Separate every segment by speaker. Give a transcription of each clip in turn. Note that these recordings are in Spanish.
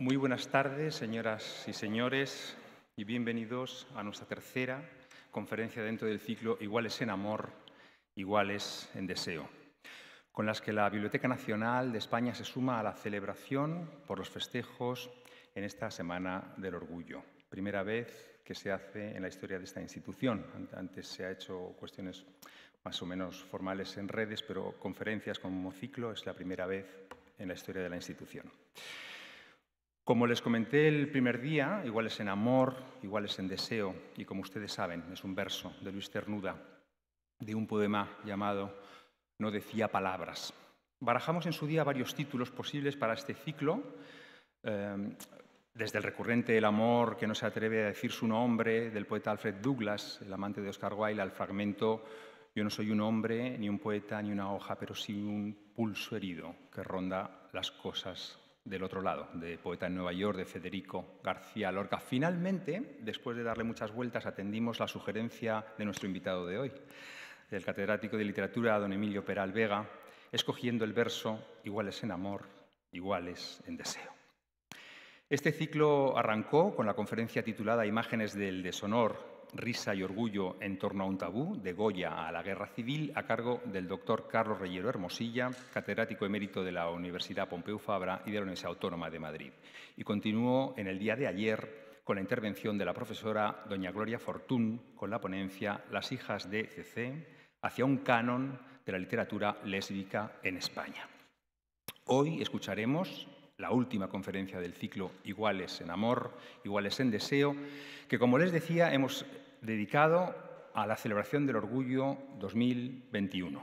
Speaker 1: Muy buenas tardes, señoras y señores, y bienvenidos a nuestra tercera conferencia dentro del ciclo Iguales en Amor, Iguales en Deseo, con las que la Biblioteca Nacional de España se suma a la celebración por los festejos en esta Semana del Orgullo. Primera vez que se hace en la historia de esta institución. Antes se ha hecho cuestiones más o menos formales en redes, pero conferencias como ciclo es la primera vez en la historia de la institución. Como les comenté el primer día, igual es en amor, igual es en deseo, y como ustedes saben, es un verso de Luis Ternuda, de un poema llamado No decía palabras. Barajamos en su día varios títulos posibles para este ciclo, em, desde el recurrente El amor que no se atreve a decir su nombre, del poeta Alfred Douglas, el amante de Oscar Wilde, al fragmento Yo no soy un hombre, ni un poeta, ni una hoja, pero sí un pulso herido que ronda las cosas del otro lado, de Poeta en Nueva York, de Federico García Lorca. Finalmente, después de darle muchas vueltas, atendimos la sugerencia de nuestro invitado de hoy, del catedrático de literatura, don Emilio Peral Vega, escogiendo el verso Iguales en amor, iguales en deseo. Este ciclo arrancó con la conferencia titulada Imágenes del deshonor Risa y Orgullo en torno a un tabú, de Goya a la Guerra Civil, a cargo del doctor Carlos Reyero Hermosilla, catedrático emérito de la Universidad Pompeu Fabra y de la Universidad Autónoma de Madrid. Y continuó en el día de ayer con la intervención de la profesora doña Gloria Fortún con la ponencia Las hijas de CC hacia un canon de la literatura lésbica en España. Hoy escucharemos la última conferencia del ciclo Iguales en Amor, Iguales en Deseo, que como les decía hemos dedicado a la celebración del Orgullo 2021.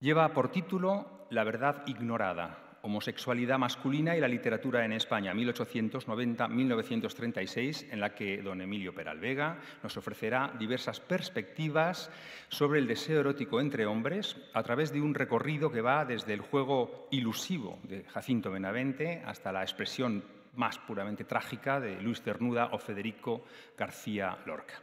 Speaker 1: Lleva por título La verdad ignorada, Homosexualidad masculina y la literatura en España, 1890-1936, en la que don Emilio Peral Vega nos ofrecerá diversas perspectivas sobre el deseo erótico entre hombres a través de un recorrido que va desde el juego ilusivo de Jacinto Benavente hasta la expresión más puramente trágica de Luis Ternuda o Federico García Lorca.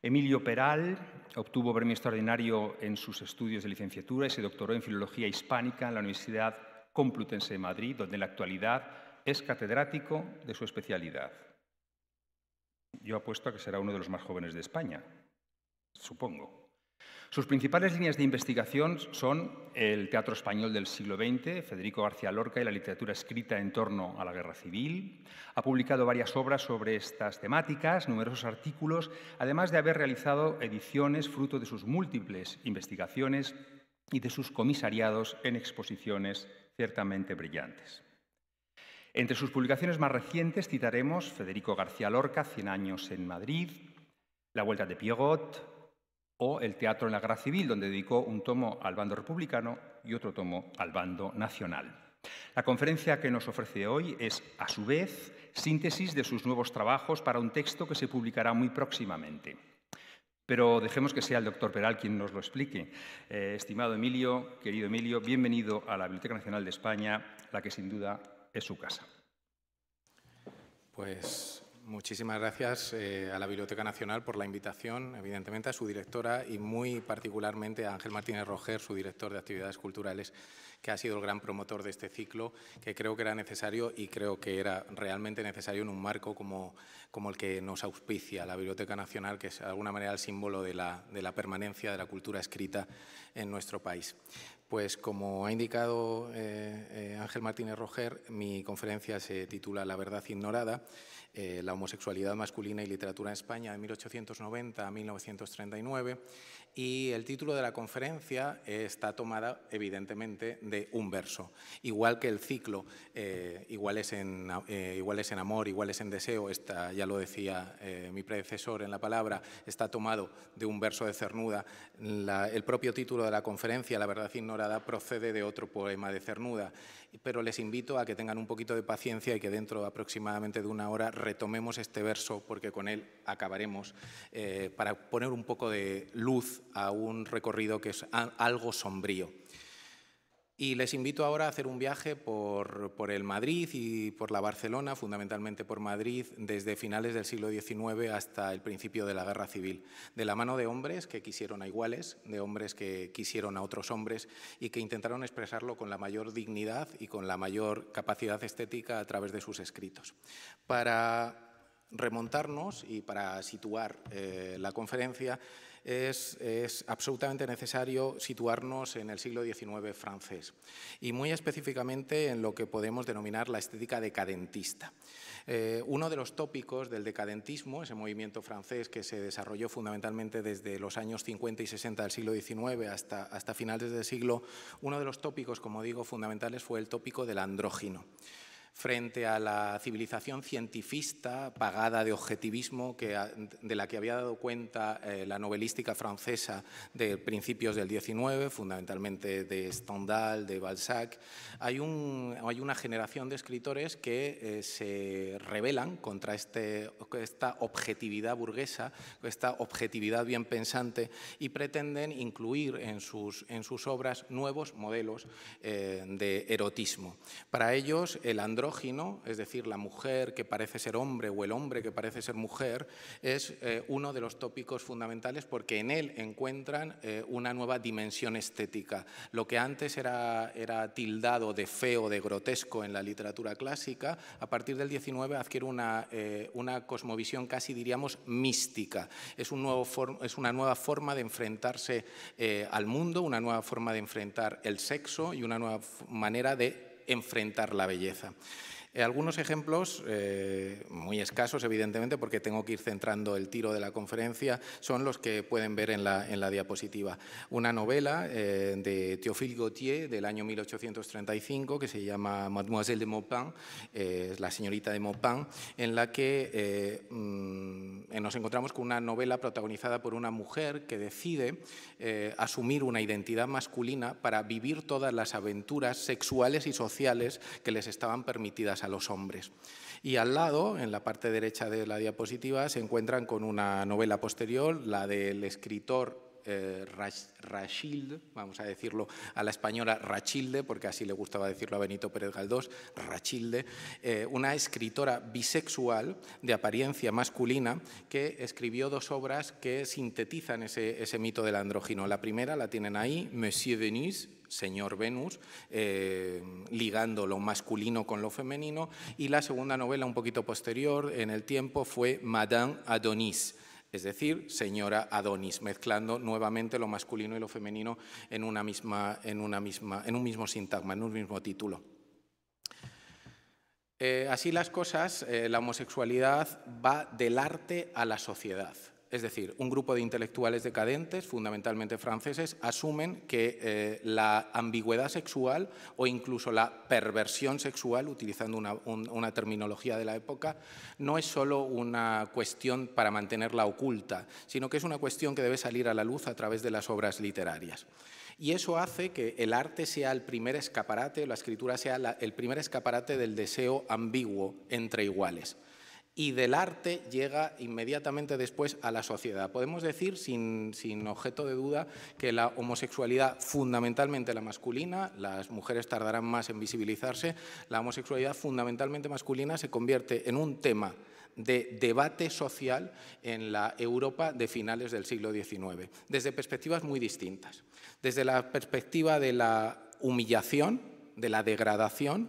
Speaker 1: Emilio Peral obtuvo premio extraordinario en sus estudios de licenciatura y se doctoró en Filología Hispánica en la Universidad Complutense de Madrid, donde en la actualidad es catedrático de su especialidad. Yo apuesto a que será uno de los más jóvenes de España, supongo. Sus principales líneas de investigación son el teatro español del siglo XX, Federico García Lorca y la literatura escrita en torno a la guerra civil. Ha publicado varias obras sobre estas temáticas, numerosos artículos, además de haber realizado ediciones fruto de sus múltiples investigaciones y de sus comisariados en exposiciones ciertamente brillantes. Entre sus publicaciones más recientes citaremos Federico García Lorca, Cien años en Madrid, La Vuelta de Piegot o El Teatro en la Guerra Civil, donde dedicó un tomo al bando republicano y otro tomo al bando nacional. La conferencia que nos ofrece hoy es, a su vez, síntesis de sus nuevos trabajos para un texto que se publicará muy próximamente. Pero dejemos que sea el doctor Peral quien nos lo explique. Eh, estimado Emilio, querido Emilio, bienvenido a la Biblioteca Nacional de España, la que sin duda es su casa.
Speaker 2: Pues Muchísimas gracias eh, a la Biblioteca Nacional por la invitación, evidentemente a su directora y muy particularmente a Ángel Martínez Roger, su director de Actividades Culturales, que ha sido el gran promotor de este ciclo, que creo que era necesario y creo que era realmente necesario en un marco como, como el que nos auspicia la Biblioteca Nacional, que es de alguna manera el símbolo de de la permanencia de la cultura escrita en nuestro país. Pues como ha indicado eh, eh, Ángel Martínez Roger, mi conferencia se titula La verdad ignorada, eh, la homosexualidad masculina y literatura en España de 1890 a 1939 y el título de la conferencia está tomada evidentemente de un verso, igual que el ciclo, eh, iguales, en, eh, iguales en amor, iguales en deseo, está, ya lo decía eh, mi predecesor en la palabra, está tomado de un verso de Cernuda. el propio título de la conferencia, La verdad ignorada, procede de otro poema de Cernuda pero les invito a que tengan un poquito de paciencia y que dentro de aproximadamente de una hora retomemos este verso, porque con él acabaremos, eh, para poner un poco de luz a un recorrido que es algo sombrío. Y les invito ahora a hacer un viaje por, el Madrid y por la Barcelona, fundamentalmente por Madrid, desde finales del siglo XIX hasta el principio de la Guerra Civil, de la mano de hombres que quisieron a iguales, de hombres que quisieron a otros hombres y que intentaron expresarlo con la mayor dignidad y con la mayor capacidad estética a través de sus escritos. Para remontarnos y para situar eh, la conferencia, es, absolutamente necesario situarnos en el siglo XIX francés y muy específicamente en lo que podemos denominar la estética decadentista. Eh, uno de los tópicos del decadentismo, ese movimiento francés que se desarrolló fundamentalmente desde los años 50 y 60 del siglo XIX hasta, hasta finales del siglo, uno de los tópicos, como digo, fundamentales fue el tópico del andrógino frente a la civilización cientifista pagada de objetivismo que, de la que había dado cuenta eh, la novelística francesa de principios del XIX, fundamentalmente de Stendhal, de Balzac, hay, un, hay una generación de escritores que eh, se rebelan contra este, esta objetividad burguesa, esta objetividad bien pensante y pretenden incluir en sus, en sus obras nuevos modelos eh, de erotismo. Para ellos, el andro es decir, la mujer que parece ser hombre o el hombre que parece ser mujer, es eh, uno de los tópicos fundamentales porque en él encuentran eh, una nueva dimensión estética. Lo que antes era, era tildado de feo, de grotesco en la literatura clásica, a partir del 19 adquiere eh, una, cosmovisión casi, diríamos, mística. Es, un nuevo es una nueva forma de enfrentarse al mundo, una nueva forma de enfrentar el sexo y una nueva manera de enfrentar la belleza. Eh, algunos ejemplos, eh, muy escasos evidentemente, porque tengo que ir centrando el tiro de la conferencia, son los que pueden ver en la, diapositiva. Una novela eh, de Théophile Gautier del año 1835 que se llama Mademoiselle de Maupin, la señorita de Maupin, en la que mm, nos encontramos con una novela protagonizada por una mujer que decide asumir una identidad masculina para vivir todas las aventuras sexuales y sociales que les estaban permitidas a los hombres. Y al lado, en la parte derecha de la diapositiva, se encuentran con una novela posterior, la del escritor eh, Rachilde, vamos a decirlo a la española Rachilde, porque así le gustaba decirlo a Benito Pérez Galdós, Rachilde, eh, una escritora bisexual de apariencia masculina que escribió dos obras que sintetizan ese, mito del andrógino. La primera la tienen ahí, Monsieur Venus, Señor Venus, eh, ligando lo masculino con lo femenino, y la segunda novela un poquito posterior en el tiempo fue Madame Adonis es decir, señora Adonis, mezclando nuevamente lo masculino y lo femenino en, una misma, en, una misma, en un mismo sintagma, en un mismo título. Eh, así las cosas, eh, la homosexualidad va del arte a la sociedad. Es decir, un grupo de intelectuales decadentes, fundamentalmente franceses, asumen que eh, la ambigüedad sexual o incluso la perversión sexual, utilizando una, terminología de la época, no es solo una cuestión para mantenerla oculta, sino que es una cuestión que debe salir a la luz a través de las obras literarias. Y eso hace que el arte sea el primer escaparate, la escritura sea el primer escaparate del deseo ambiguo entre iguales y del arte llega inmediatamente después a la sociedad. Podemos decir, sin, objeto de duda, que la homosexualidad, fundamentalmente la masculina, las mujeres tardarán más en visibilizarse, la homosexualidad fundamentalmente masculina se convierte en un tema de debate social en la Europa de finales del siglo XIX, desde perspectivas muy distintas. Desde la perspectiva de la humillación, de la degradación,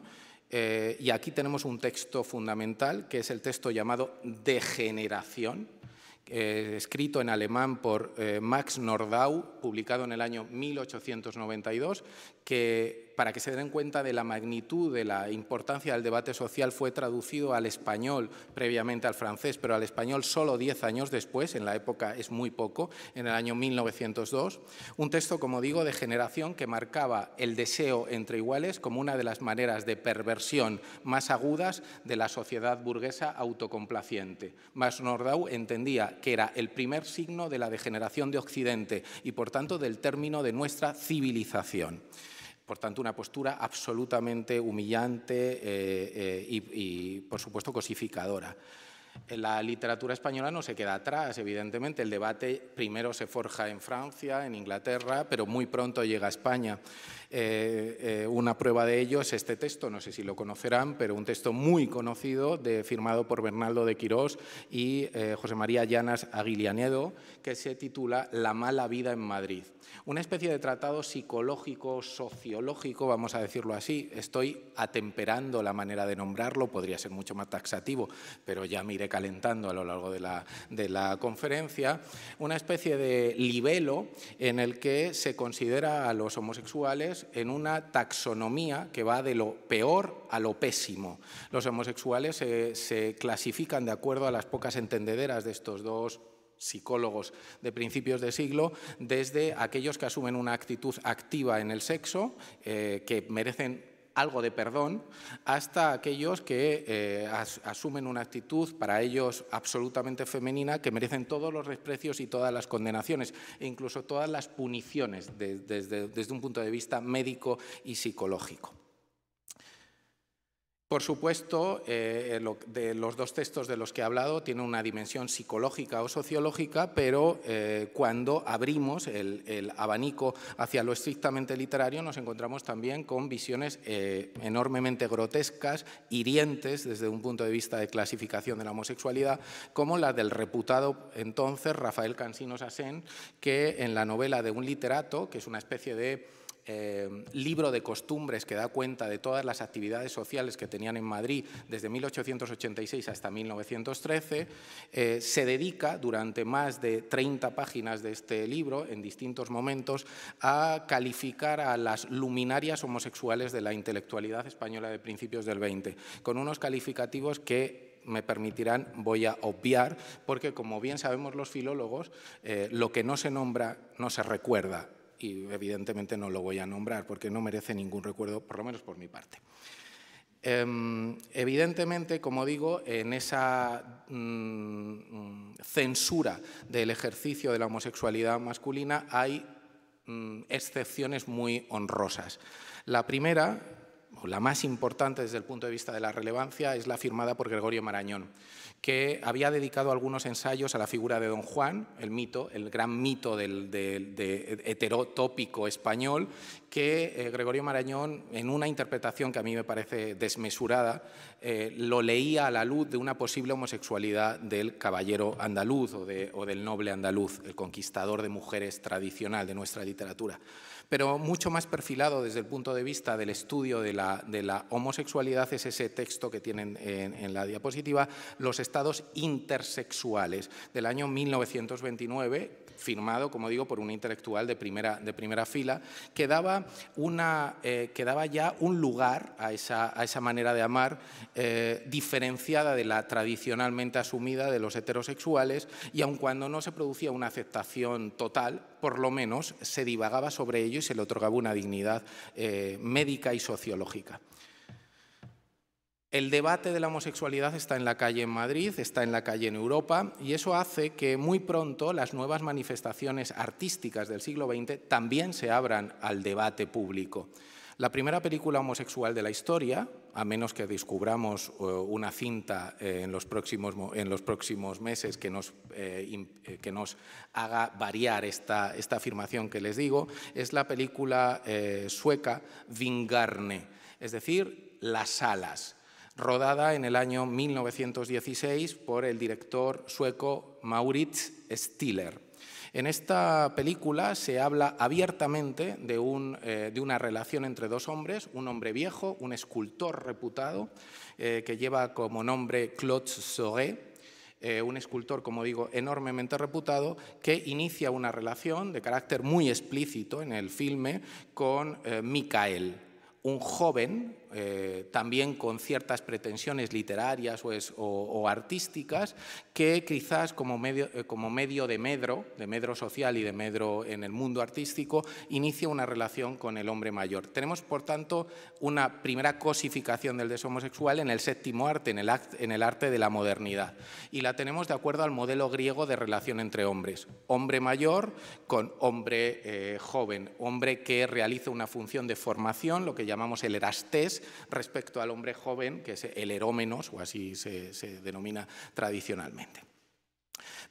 Speaker 2: eh, y aquí tenemos un texto fundamental, que es el texto llamado Degeneración, eh, escrito en alemán por eh, Max Nordau, publicado en el año 1892, que para que se den cuenta de la magnitud, de la importancia del debate social, fue traducido al español, previamente al francés, pero al español solo diez años después, en la época es muy poco, en el año 1902. Un texto, como digo, de generación que marcaba el deseo entre iguales como una de las maneras de perversión más agudas de la sociedad burguesa autocomplaciente. Mas Nordau entendía que era el primer signo de la degeneración de Occidente y, por tanto, del término de nuestra civilización. Por tanto, una postura absolutamente humillante eh, eh, y, por supuesto, cosificadora. La literatura española no se queda atrás, evidentemente. El debate primero se forja en Francia, en Inglaterra, pero muy pronto llega a España. Eh, una prueba de ello es este texto, no sé si lo conocerán, pero un texto muy conocido, firmado por Bernardo de Quirós y José María Llanas Aguilianedo, que se titula La mala vida en Madrid. Una especie de tratado psicológico, sociológico, vamos a decirlo así. Estoy atemperando la manera de nombrarlo, podría ser mucho más taxativo, pero ya me iré calentando a lo largo de la, conferencia. Una especie de libelo en el que se considera a los homosexuales en una taxonomía que va de lo peor a lo pésimo. Los homosexuales se, se clasifican de acuerdo a las pocas entendederas de estos dos psicólogos de principios de siglo, desde aquellos que asumen una actitud activa en el sexo, eh, que merecen algo de perdón, hasta aquellos que eh, asumen una actitud para ellos absolutamente femenina, que merecen todos los desprecios y todas las condenaciones, e incluso todas las puniciones desde un punto de vista médico y psicológico. Por supuesto, eh, eh, de los dos textos de los que he hablado tienen una dimensión psicológica o sociológica, pero eh, cuando abrimos el, abanico hacia lo estrictamente literario nos encontramos también con visiones enormemente grotescas, hirientes desde un punto de vista de clasificación de la homosexualidad, como la del reputado entonces Rafael Cansino Sassén, que en la novela de un literato, que es una especie de eh, libro de costumbres que da cuenta de todas las actividades sociales que tenían en Madrid desde 1886 hasta 1913, eh, se dedica durante más de 30 páginas de este libro, en distintos momentos, a calificar a las luminarias homosexuales de la intelectualidad española de principios del 20, con unos calificativos que me permitirán, voy a obviar, porque como bien sabemos los filólogos, eh, lo que no se nombra no se recuerda y evidentemente no lo voy a nombrar porque no merece ningún recuerdo, por lo menos por mi parte. Em, evidentemente, como digo, en esa mm, censura del ejercicio de la homosexualidad masculina hay mm, excepciones muy honrosas. La primera la más importante desde el punto de vista de la relevancia, es la firmada por Gregorio Marañón, que había dedicado algunos ensayos a la figura de Don Juan, el mito, el gran mito del, heterotópico español, que eh, Gregorio Marañón, en una interpretación que a mí me parece desmesurada, eh, lo leía a la luz de una posible homosexualidad del caballero andaluz o del noble andaluz, el conquistador de mujeres tradicional de nuestra literatura pero mucho más perfilado desde el punto de vista del estudio de la, de la homosexualidad, es ese texto que tienen en, en, la diapositiva, Los estados intersexuales, del año 1929, firmado, como digo, por un intelectual de primera, de primera fila, que daba, eh, ya un lugar a esa, manera de amar eh, diferenciada de la tradicionalmente asumida de los heterosexuales y aun cuando no se producía una aceptación total, por lo menos se divagaba sobre ello y se le otorgaba una dignidad eh, médica y sociológica. El debate de la homosexualidad está en la calle en Madrid, está en la calle en Europa y eso hace que muy pronto las nuevas manifestaciones artísticas del siglo XX también se abran al debate público. La primera película homosexual de la historia, a menos que descubramos eh, una cinta eh, en los próximos, meses que nos, eh, haga variar esta, afirmación que les digo, es la película sueca Vingarne, es decir, las alas rodada en el año 1916 por el director sueco Maurits Stiller. En esta película se habla abiertamente eh, de, una relación entre dos hombres, un hombre viejo, un escultor reputado, eh, que lleva como nombre Claude Soré, eh, un escultor, como digo, enormemente reputado, que inicia una relación de carácter muy explícito en el filme con Mikael, un joven eh, también con ciertas pretensiones literarias o, artísticas, que quizás como medio, eh, medio de medro, de medro social y de medro en el mundo artístico, inicia una relación con el hombre mayor. Tenemos, por tanto, una primera cosificación del deshomosexual en el séptimo arte, en el, arte de la modernidad. Y la tenemos de acuerdo al modelo griego de relación entre hombres. Hombre mayor con hombre eh, joven, hombre que realiza una función de formación, lo que llamamos el erastés, respecto al hombre joven, que es el erómenos, o así se, denomina tradicionalmente.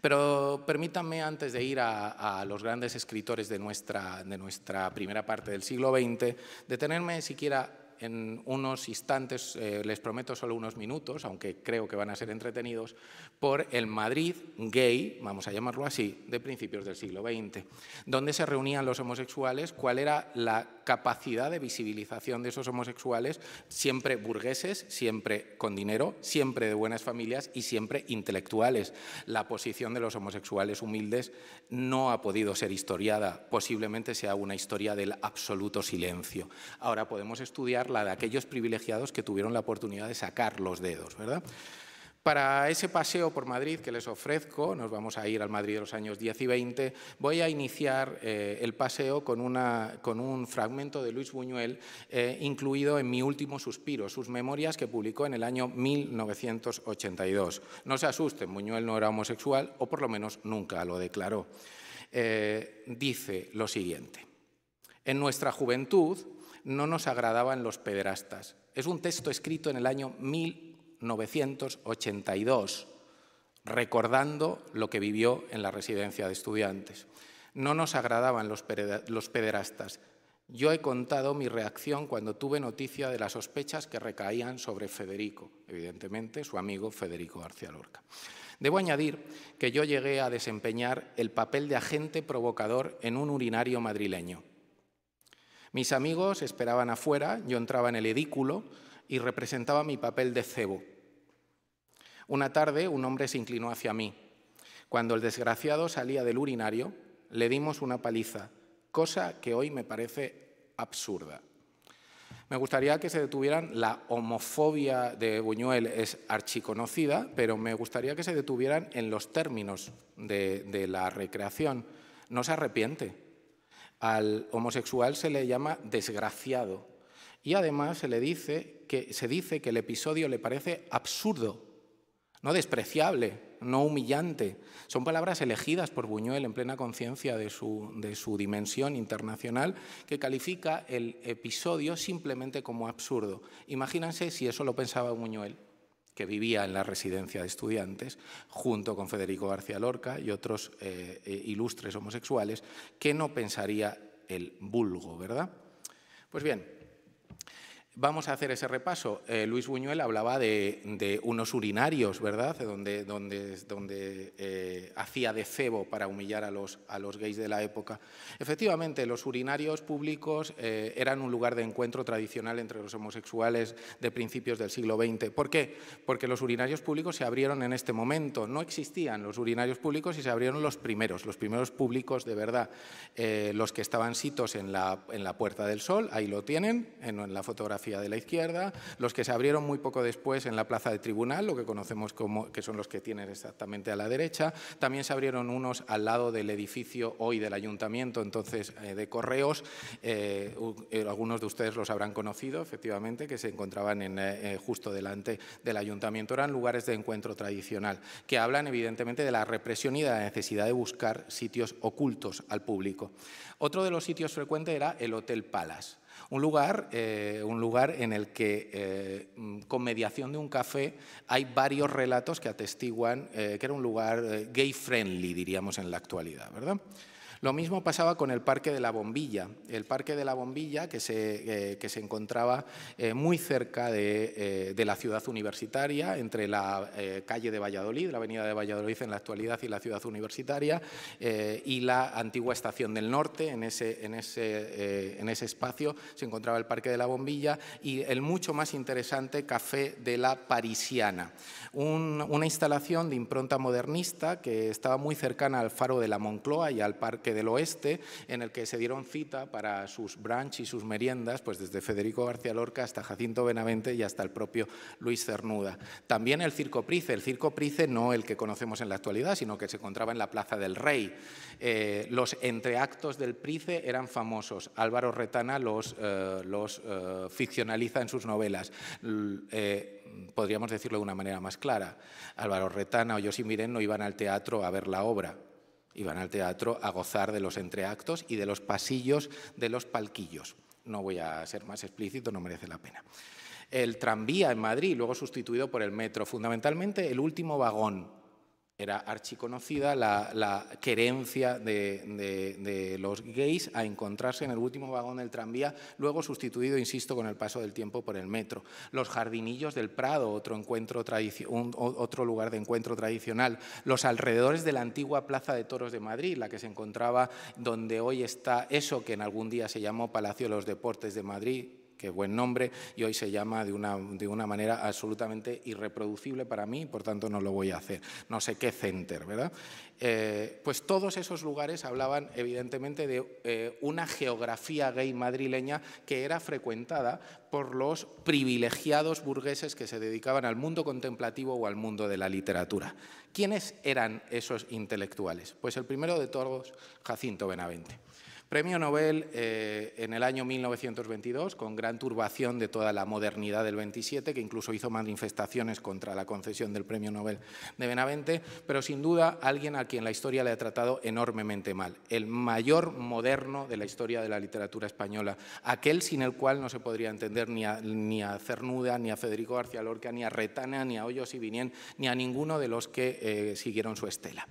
Speaker 2: Pero permítanme, antes de ir a, los grandes escritores de nuestra, de nuestra primera parte del siglo XX, detenerme siquiera en unos instantes, eh, les prometo solo unos minutos, aunque creo que van a ser entretenidos, por el Madrid gay, vamos a llamarlo así, de principios del siglo XX, donde se reunían los homosexuales, cuál era la capacidad de visibilización de esos homosexuales, siempre burgueses, siempre con dinero, siempre de buenas familias y siempre intelectuales. La posición de los homosexuales humildes no ha podido ser historiada, posiblemente sea una historia del absoluto silencio. Ahora podemos estudiar la de aquellos privilegiados que tuvieron la oportunidad de sacar los dedos, ¿verdad? Para ese paseo por Madrid que les ofrezco, nos vamos a ir al Madrid de los años 10 y 20, voy a iniciar eh, el paseo con, un fragmento de Luis Buñuel eh, incluido en Mi último suspiro, sus memorias que publicó en el año 1982. No se asusten, Buñuel no era homosexual, o por lo menos nunca lo declaró. Eh, dice lo siguiente, en nuestra juventud no nos agradaban los pederastas. Es un texto escrito en el año 1982, recordando lo que vivió en la residencia de estudiantes. No nos agradaban los pederastas. Yo he contado mi reacción cuando tuve noticia de las sospechas que recaían sobre Federico, evidentemente su amigo Federico García Lorca. Debo añadir que yo llegué a desempeñar el papel de agente provocador en un urinario madrileño. Mis amigos esperaban afuera, yo entraba en el edículo y representaba mi papel de cebo. Una tarde un hombre se inclinó hacia mí. Cuando el desgraciado salía del urinario, le dimos una paliza, cosa que hoy me parece absurda. Me gustaría que se detuvieran, la homofobia de Buñuel es archiconocida, pero me gustaría que se detuvieran en los términos de, la recreación. No se arrepiente, al homosexual se le llama desgraciado y además se le dice que se dice que el episodio le parece absurdo, no despreciable, no humillante. Son palabras elegidas por Buñuel en plena conciencia de de su dimensión internacional, que califica el episodio simplemente como absurdo. Imagínense si eso lo pensaba Buñuel que vivía en la residencia de estudiantes, junto con Federico García Lorca y otros eh, eh, ilustres homosexuales, que no pensaría el vulgo, ¿verdad? Pues bien, Vamos a hacer ese repaso. Eh, Luis Buñuel hablaba de, unos urinarios, ¿verdad? Donde, donde, donde eh, hacía de cebo para humillar a los, a los gays de la época. Efectivamente, los urinarios públicos eh, eran un lugar de encuentro tradicional entre los homosexuales de principios del siglo XX. ¿Por qué? Porque los urinarios públicos se abrieron en este momento. No existían los urinarios públicos y se abrieron los primeros, los primeros públicos de verdad. los que estaban sitos en la, en la Puerta del Sol, ahí lo tienen, en la fotografía de la izquierda, los que se abrieron muy poco después en la Plaza de Tribunal, lo que conocemos como, que son los que tienen exactamente a la derecha, también se abrieron unos al lado del edificio hoy del ayuntamiento, entonces eh, de correos, eh, eh, algunos de ustedes los habrán conocido, efectivamente, que se encontraban en, justo delante del ayuntamiento, eran lugares de encuentro tradicional, que hablan evidentemente de la represión y de la necesidad de buscar sitios ocultos al público. Otro de los sitios frecuentes era el Hotel Palace. Un lugar, eh, un lugar en el que, eh, mm, con mediación de un café, hay varios relatos que atestiguan eh, que era un lugar gay friendly, diríamos en la actualidad, ¿verdad? Lo mismo pasaba con el Parque de la Bombilla. El Parque de la Bombilla, que se, eh, que se encontraba eh, muy cerca de, eh, de, la ciudad universitaria, entre la calle de Valladolid, la avenida de Valladolid en la actualidad y la ciudad universitaria, y la antigua estación del norte. En ese, en, ese, en ese espacio se encontraba el Parque de la Bombilla y el mucho más interesante Café de la Parisiana. una instalación de impronta modernista que estaba muy cercana al faro de la Moncloa y al Parque del oeste, en el que se dieron cita para sus brunch y sus meriendas, pues desde Federico García Lorca hasta Jacinto Benavente y hasta el propio Luis Cernuda. También el Circo Price, el Circo Price no el que conocemos en la actualidad, sino que se encontraba en la Plaza del Rey. Eh, los entreactos del Price eran famosos. Álvaro Retana los, eh, eh, ficcionaliza en sus novelas. podríamos decirlo de una manera más clara. Álvaro Retana o José Miren no iban al teatro a ver la obra, Iban al teatro a gozar de los entreactos y de los pasillos de los palquillos. No voy a ser más explícito, no merece la pena. El tranvía en Madrid, luego sustituido por el metro, fundamentalmente el último vagón, era archiconocida la, querencia de, los gays a encontrarse en el último vagón del tranvía, luego sustituido, insisto, con el paso del tiempo por el metro. Los jardinillos del Prado, otro, encuentro un, otro lugar de encuentro tradicional. Los alrededores de la antigua Plaza de Toros de Madrid, la que se encontraba donde hoy está eso que en algún día se llamó Palacio de los Deportes de Madrid, qué buen nombre, y hoy se llama de una, manera absolutamente irreproducible para mí, por tanto no lo voy a hacer. No sé qué center, ¿verdad? Eh, pues todos esos lugares hablaban evidentemente de eh, una geografía gay madrileña que era frecuentada por los privilegiados burgueses que se dedicaban al mundo contemplativo o al mundo de la literatura. ¿Quiénes eran esos intelectuales? Pues el primero de todos, Jacinto Benavente. Premio Nobel eh, en el año 1922, con gran turbación de toda la modernidad del 27, que incluso hizo manifestaciones contra la concesión del Premio Nobel de Benavente, pero sin duda alguien a quien la historia le ha tratado enormemente mal, el mayor moderno de la historia de la literatura española, aquel sin el cual no se podría entender ni a, Cernuda, ni a Federico García Lorca, ni a Retana, ni a Hoyos y Vinien, ni a ninguno de los que eh, siguieron su estela.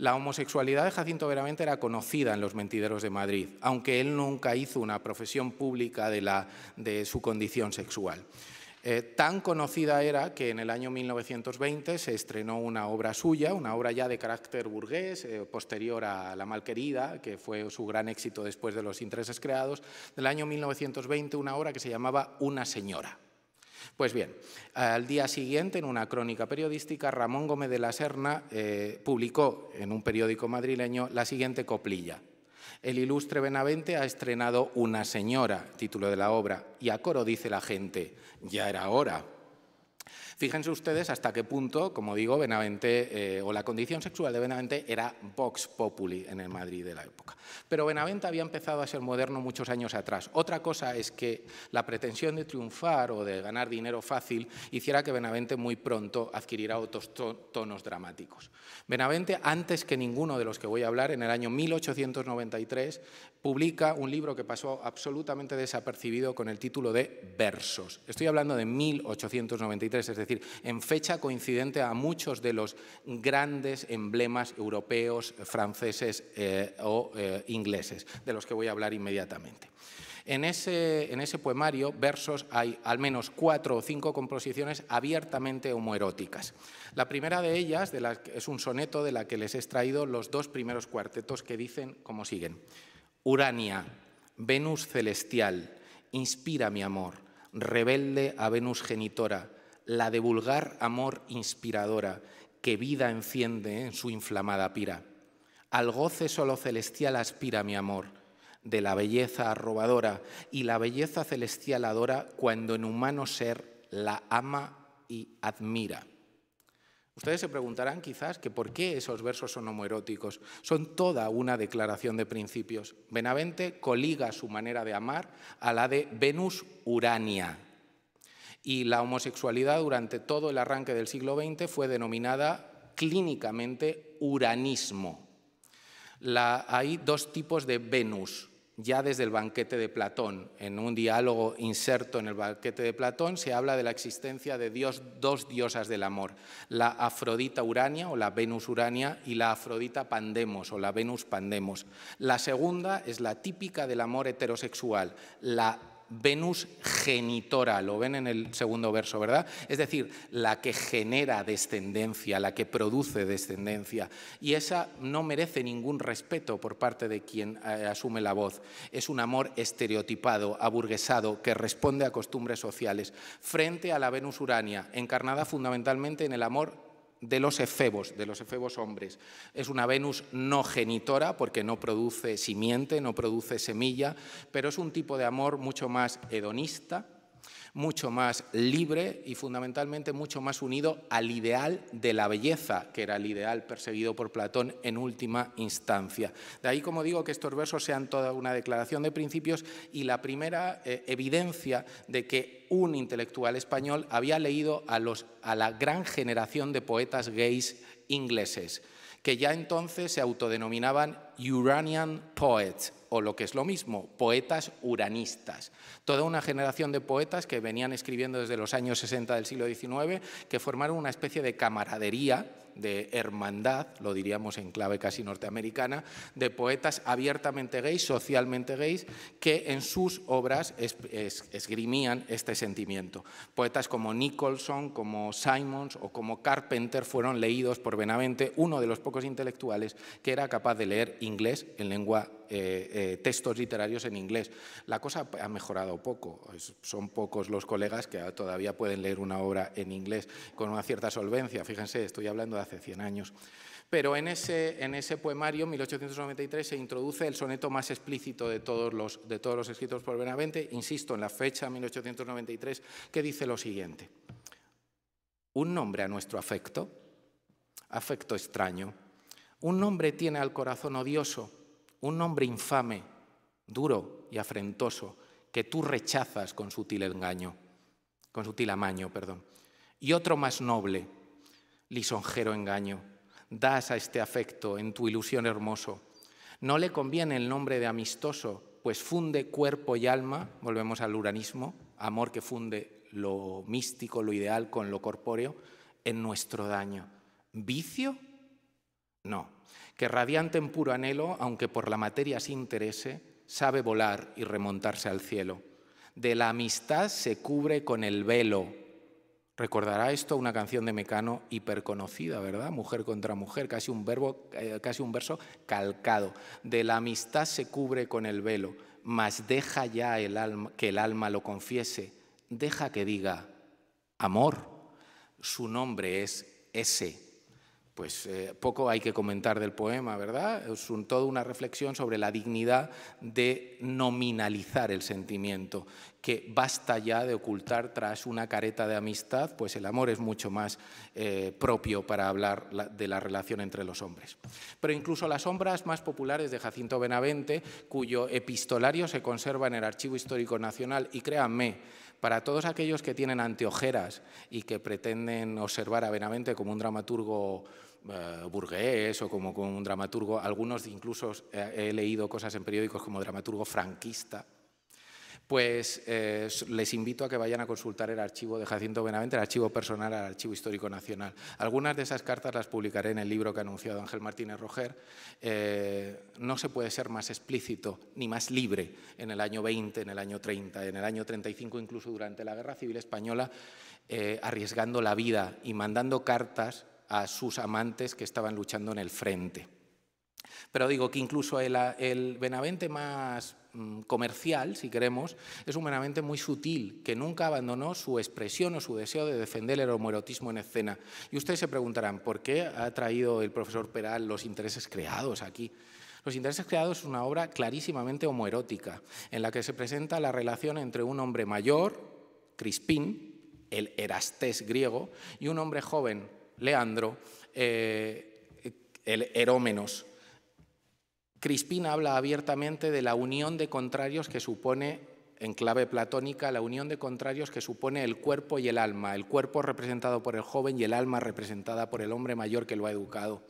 Speaker 2: La homosexualidad de Jacinto Veramente era conocida en los mentideros de Madrid, aunque él nunca hizo una profesión pública de, su condición sexual. Eh, tan conocida era que en el año 1920 se estrenó una obra suya, una obra ya de carácter burgués, eh, posterior a La Malquerida, que fue su gran éxito después de Los Intereses Creados, del año 1920 una obra que se llamaba Una Señora. Pues bien, al día siguiente, en una crónica periodística, Ramón Gómez de la Serna eh, publicó en un periódico madrileño la siguiente coplilla. El ilustre Benavente ha estrenado Una señora, título de la obra, y a coro dice la gente, ya era hora. Fíjense ustedes hasta qué punto, como digo, Benavente eh, o la condición sexual de Benavente era vox populi en el Madrid de la época. Pero Benavente había empezado a ser moderno muchos años atrás. Otra cosa es que la pretensión de triunfar o de ganar dinero fácil hiciera que Benavente muy pronto adquiriera otros tonos dramáticos. Benavente, antes que ninguno de los que voy a hablar, en el año 1893 publica un libro que pasó absolutamente desapercibido con el título de Versos. Estoy hablando de 1893, es decir, decir, en fecha coincidente a muchos de los grandes emblemas europeos, franceses eh, o eh, ingleses, de los que voy a hablar inmediatamente. En ese, poemario, versos, hay al menos cuatro o cinco composiciones abiertamente homoeróticas. La primera de ellas es un soneto de la que les he extraído los dos primeros cuartetos que dicen como siguen. Urania, Venus celestial, inspira mi amor, rebelde a Venus genitora, la de vulgar amor inspiradora que vida enciende en su inflamada pira. Al goce solo celestial aspira mi amor, de la belleza arrobadora, y la belleza celestial adora cuando en humano ser la ama y admira. Ustedes se preguntarán quizás que por qué esos versos son homoeróticos. Son toda una declaración de principios. Benavente coliga su manera de amar a la de Venus Urania, y la homosexualidad durante todo el arranque del siglo XX fue denominada clínicamente uranismo. hay dos tipos de Venus, ya desde el banquete de Platón. En un diálogo inserto en el banquete de Platón se habla de la existencia de dos diosas del amor, la Afrodita Urania o la Venus Urania y la Afrodita Pandemos o la Venus Pandemos. La segunda es la típica del amor heterosexual, la Venus genitora, lo ven en el segundo verso, ¿verdad? Es decir, la que genera descendencia, la que produce descendencia. Y esa no merece ningún respeto por parte de quien eh, asume la voz. Es un amor estereotipado, aburguesado, que responde a costumbres sociales, frente a la Venus urania, encarnada fundamentalmente en el amor de los efebos, de los efebos hombres. Es una Venus no genitora porque no produce simiente, no produce semilla, pero es un tipo de amor mucho más hedonista, mucho más libre y fundamentalmente mucho más unido al ideal de la belleza, que era el ideal perseguido por Platón en última instancia. De ahí, como digo, que estos versos sean toda una declaración de principios y la primera eh, evidencia de que un intelectual español había leído a, a la gran generación de poetas gays ingleses, que ya entonces se autodenominaban Uranian Poets, o lo que es lo mismo, poetas uranistas. Toda una generación de poetas que venían escribiendo desde los años 60 del siglo XIX, que formaron una especie de camaradería, de hermandad, lo diríamos en clave casi norteamericana, de poetas abiertamente gays, socialmente gays, que en sus obras esgrimían este sentimiento. Poetas como Nicholson, como Simons o como Carpenter fueron leídos por Benavente, uno de los pocos intelectuales que era capaz de leer inglés en lengua, eh, eh, textos literarios en inglés. La cosa ha mejorado poco, son pocos los colegas que todavía pueden leer una obra en inglés con una cierta solvencia, fíjense, estoy hablando de hace 100 años. Pero en ese, poemario, 1893, se introduce el soneto más explícito de de todos los escritos por Benavente, insisto, en la fecha 1893, que dice lo siguiente. Un nombre a nuestro afecto, afecto extraño, un nombre tiene al corazón odioso, un nombre infame, duro y afrentoso, que tú rechazas con sutil engaño, con sutil amaño, perdón. Y otro más noble, lisonjero engaño, das a este afecto en tu ilusión hermoso. No le conviene el nombre de amistoso, pues funde cuerpo y alma, volvemos al uranismo, amor que funde lo místico, lo ideal con lo corpóreo, en nuestro daño. Vicio no, que radiante en puro anhelo, aunque por la materia se interese, sabe volar y remontarse al cielo. De la amistad se cubre con el velo. Recordará esto una canción de Mecano hiperconocida, ¿verdad? Mujer contra mujer, casi un eh, casi un verso calcado. De la amistad se cubre con el velo, mas deja ya que el alma lo confiese, deja que diga amor. Su nombre es ese pues eh, poco hay que comentar del poema, ¿verdad? Es un, toda una reflexión sobre la dignidad de nominalizar el sentimiento, que basta ya de ocultar tras una careta de amistad, pues el amor es mucho más eh, propio para hablar de la relación entre los hombres. Pero incluso las sombras más populares de Jacinto Benavente, cuyo epistolario se conserva en el Archivo Histórico Nacional, y créanme, para todos aquellos que tienen anteojeras y que pretenden observar a Benavente como un dramaturgo eh, burgués o como, con un dramaturgo, algunos incluso eh, he leído cosas en periódicos como dramaturgo franquista, pues eh, les invito a que vayan a consultar el archivo de Jacinto Benavente, el archivo personal al Archivo Histórico Nacional. Algunas de esas cartas las publicaré en el libro que ha anunciado Ángel Martínez Roger. no se puede ser más explícito ni más libre en el año 20, en el año 30, en el año 35, incluso durante la Guerra Civil Española, arriesgando la vida y mandando cartas a sus amantes que estaban luchando en el frente. Pero digo que incluso el, Benavente más mm, comercial, si queremos, es un Benavente muy sutil, que nunca abandonó su expresión o su deseo de defender el homoerotismo en escena. Y ustedes se preguntarán, ¿por qué ha traído el profesor Peral los intereses creados aquí? Los intereses creados es una obra clarísimamente homoerótica, en la que se presenta la relación entre un hombre mayor, Crispín, el Erastés griego, y un hombre joven, Leandro, eh, el Herómenos. Crispina habla abiertamente de la unión de contrarios que supone, en clave platónica, la unión de contrarios que supone el cuerpo y el alma, el cuerpo representado por el joven y el alma representada por el hombre mayor que lo ha educado.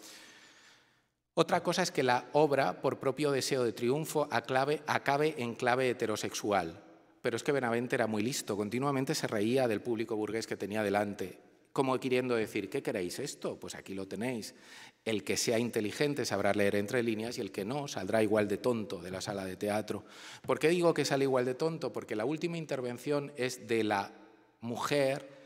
Speaker 2: Otra cosa es que la obra, por propio deseo de triunfo, acabe en clave heterosexual. Pero es que Benavente era muy listo, continuamente se reía del público burgués que tenía delante como queriendo decir, ¿qué queréis esto? Pues aquí lo tenéis. El que sea inteligente sabrá leer entre líneas y el que no saldrá igual de tonto de la sala de teatro. ¿Por qué digo que sale igual de tonto? Porque la última intervención es de la mujer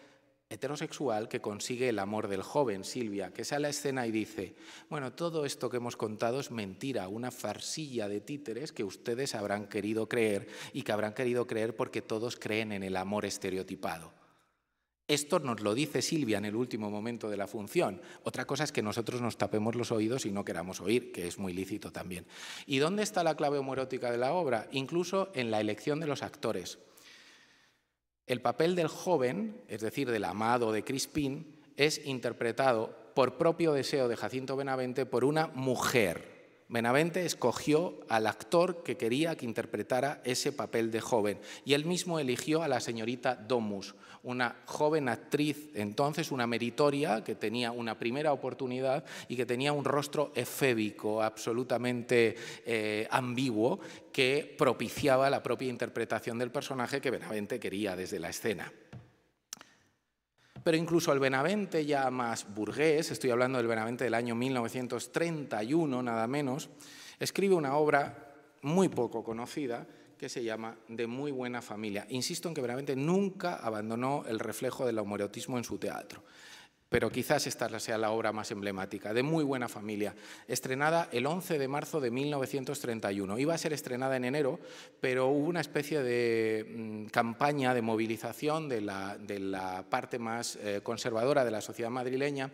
Speaker 2: heterosexual que consigue el amor del joven, Silvia, que sale a la escena y dice, bueno, todo esto que hemos contado es mentira, una farsilla de títeres que ustedes habrán querido creer y que habrán querido creer porque todos creen en el amor estereotipado. Esto nos lo dice Silvia en el último momento de la función. Otra cosa es que nosotros nos tapemos los oídos y no queramos oír, que es muy lícito también. ¿Y dónde está la clave homoerótica de la obra? Incluso en la elección de los actores. El papel del joven, es decir, del amado de Crispín, es interpretado por propio deseo de Jacinto Benavente por una mujer Benavente escogió al actor que quería que interpretara ese papel de joven y él mismo eligió a la señorita Domus, una joven actriz entonces, una meritoria que tenía una primera oportunidad y que tenía un rostro efébico, absolutamente eh, ambiguo, que propiciaba la propia interpretación del personaje que Benavente quería desde la escena pero incluso el Benavente ya más burgués, estoy hablando del Benavente del año 1931 nada menos, escribe una obra muy poco conocida que se llama De muy buena familia. Insisto en que Benavente nunca abandonó el reflejo del homoreotismo en su teatro pero quizás esta sea la obra más emblemática, de muy buena familia, estrenada el 11 de marzo de 1931. Iba a ser estrenada en enero, pero hubo una especie de mm, campaña de movilización de la, parte más eh, conservadora de la sociedad madrileña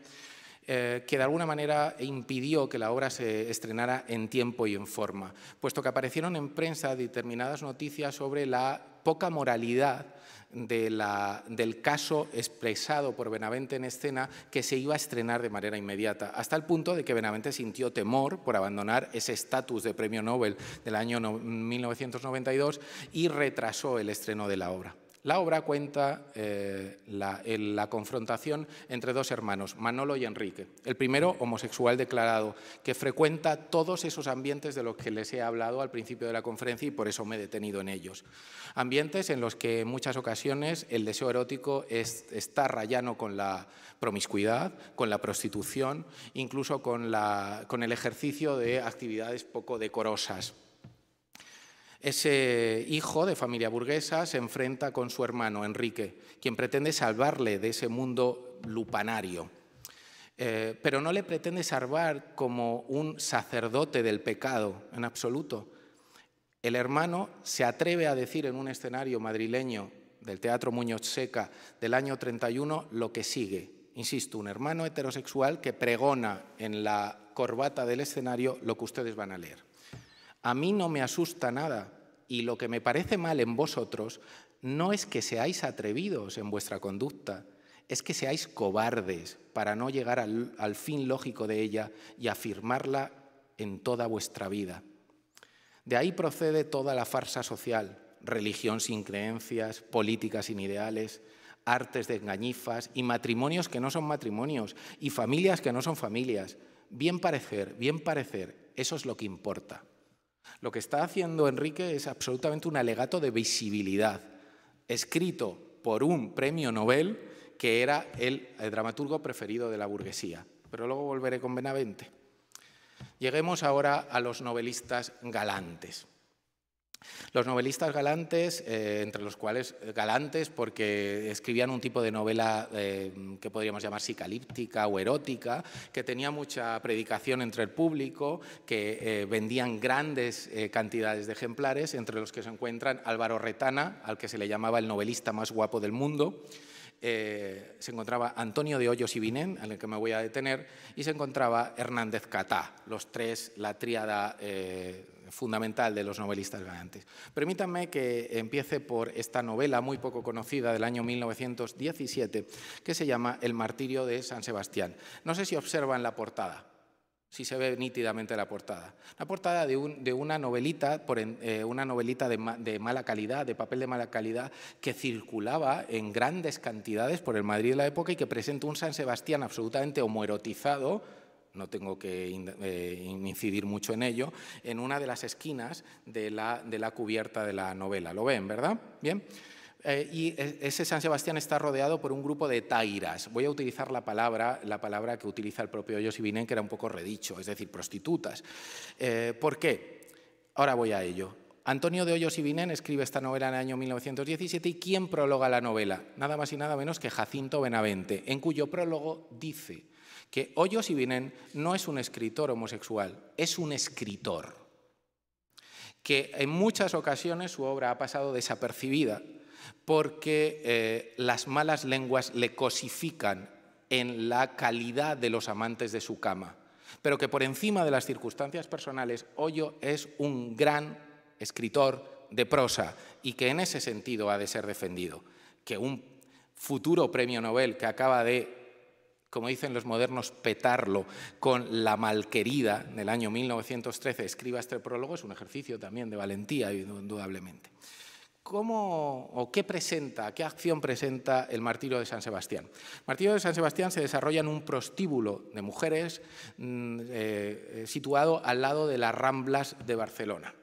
Speaker 2: eh, que de alguna manera impidió que la obra se estrenara en tiempo y en forma, puesto que aparecieron en prensa determinadas noticias sobre la poca moralidad del caso expresado por Benavente en escena que se iba a estrenar de manera inmediata, hasta el punto de que Benavente sintió temor por abandonar ese estatus de premio Nobel del año 1992 y retrasó el estreno de la obra. La obra cuenta eh, la, confrontación entre dos hermanos, Manolo y Enrique. El primero, homosexual declarado, que frecuenta todos esos ambientes de los que les he hablado al principio de la conferencia y por eso me he detenido en ellos. Ambientes en los que en muchas ocasiones el deseo erótico está rayano con la promiscuidad, con la prostitución, incluso con el ejercicio de actividades poco decorosas. Ese hijo de familia burguesa se enfrenta con su hermano Enrique, quien pretende salvarle de ese mundo lupanario. Eh, pero no le pretende salvar como un sacerdote del pecado, en absoluto. El hermano se atreve a decir en un escenario madrileño del Teatro Muñoz Seca del año 31 lo que sigue. Insisto, un hermano heterosexual que pregona en la corbata del escenario lo que ustedes van a leer. A mí no me asusta nada y lo que me parece mal en vosotros no es que seáis atrevidos en vuestra conducta, es que seáis cobardes para no llegar al, fin lógico de ella y afirmarla en toda vuestra vida. De ahí procede toda la farsa social, religión sin creencias, políticas sin ideales, artes de engañifas y matrimonios que no son matrimonios y familias que no son familias. Bien parecer, bien parecer, eso es lo que importa. Lo que está haciendo Enrique es absolutamente un alegato de visibilidad, escrito por un premio Nobel que era el, dramaturgo preferido de la burguesía. Pero luego volveré con Benavente. Lleguemos ahora a los novelistas galantes. Los novelistas galantes, eh, entre los cuales eh, galantes porque escribían un tipo de novela eh, que podríamos llamar sicalíptica o erótica, que tenía mucha predicación entre el público, que vendían grandes cantidades de ejemplares, entre los que se encuentran Álvaro Retana, al que se le llamaba el novelista más guapo del mundo, se encontraba Antonio de Hoyos y Binén, en el que me voy a detener, y se encontraba Hernández Catá, los tres, la tríada eh, fundamental de los novelistas ganantes. Permítanme que empiece por esta novela muy poco conocida del año 1917 que se llama El martirio de San Sebastián. No sé si observan la portada, si se ve nítidamente la portada. La portada de, una novelita, por eh, una novelita de, de, mala calidad, de papel de mala calidad, que circulaba en grandes cantidades por el Madrid de la época y que presenta un San Sebastián absolutamente homoerotizado, no tengo que eh, incidir mucho en ello, en una de las esquinas de la, cubierta de la novela. ¿Lo ven, verdad? Bien. Eh, y e, ese San Sebastián está rodeado por un grupo de tairas. Voy a utilizar la palabra, la palabra que utiliza el propio y vinen que era un poco redicho, es decir, prostitutas. Eh, ¿Por qué? Ahora voy a ello. Antonio de Hoyos y Binén escribe esta novela en el año 1917 y ¿quién prologa la novela? Nada más y nada menos que Jacinto Benavente, en cuyo prólogo dice que Hoyos y no es un escritor homosexual, es un escritor, que en muchas ocasiones su obra ha pasado desapercibida porque eh, las malas lenguas le cosifican en la calidad de los amantes de su cama, pero que por encima de las circunstancias personales, Hoyo es un gran escritor de prosa y que en ese sentido ha de ser defendido. Que un futuro premio Nobel que acaba de como dicen los modernos, petarlo con la malquerida del año 1913, escriba este prólogo, es un ejercicio también de valentía, indudablemente. ¿Cómo o qué presenta, qué acción presenta el martirio de San Sebastián? El martirio de San Sebastián se desarrolla en un prostíbulo de mujeres mm, eh, situado al lado de las Ramblas de Barcelona.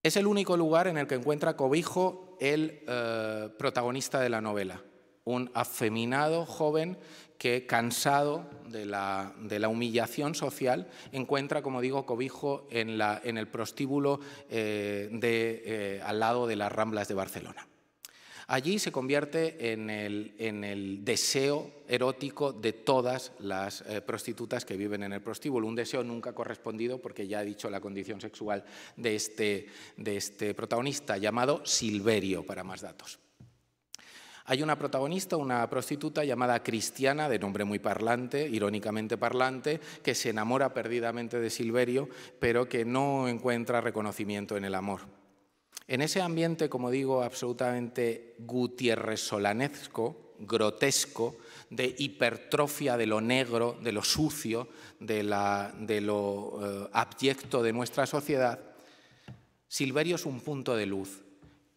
Speaker 2: Es el único lugar en el que encuentra cobijo el eh, protagonista de la novela, un afeminado joven que, cansado de la, humillación social, encuentra, como digo, cobijo en, el prostíbulo eh, eh, al lado de las Ramblas de Barcelona. Allí se convierte en el, deseo erótico de todas las eh, prostitutas que viven en el prostíbulo, un deseo nunca correspondido porque ya he dicho la condición sexual este, de este protagonista llamado Silverio, para más datos. Hay una protagonista, una prostituta llamada Cristiana, de nombre muy parlante, irónicamente parlante, que se enamora perdidamente de Silverio, pero que no encuentra reconocimiento en el amor. En ese ambiente, como digo, absolutamente gutiérrez solanesco, grotesco, de hipertrofia de lo negro, de lo sucio, de, lo eh, abyecto de nuestra sociedad, Silverio es un punto de luz,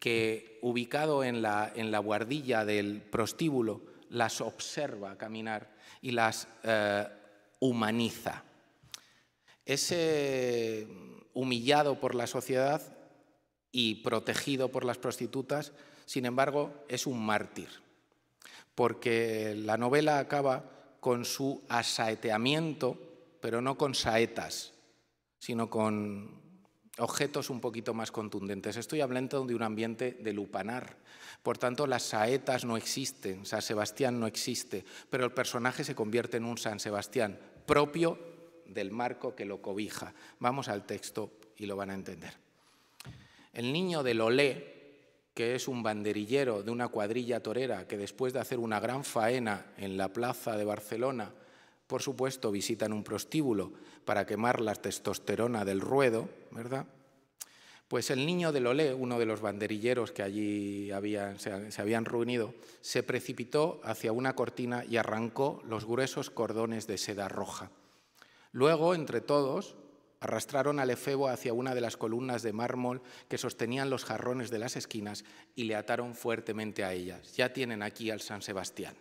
Speaker 2: que ubicado en la, en guardilla del prostíbulo las observa caminar y las eh, humaniza. Ese humillado por la sociedad y protegido por las prostitutas, sin embargo, es un mártir, porque la novela acaba con su asaeteamiento, pero no con saetas, sino con objetos un poquito más contundentes. Estoy hablando de un ambiente de lupanar. Por tanto, las saetas no existen, San Sebastián no existe, pero el personaje se convierte en un San Sebastián propio del marco que lo cobija. Vamos al texto y lo van a entender. El niño de Lolé, que es un banderillero de una cuadrilla torera que después de hacer una gran faena en la plaza de Barcelona por supuesto, visitan un prostíbulo para quemar la testosterona del ruedo, ¿verdad? Pues el niño de Lolé, uno de los banderilleros que allí se, habían reunido, se precipitó hacia una cortina y arrancó los gruesos cordones de seda roja. Luego, entre todos, arrastraron al efebo hacia una de las columnas de mármol que sostenían los jarrones de las esquinas y le ataron fuertemente a ellas. Ya tienen aquí al San Sebastián,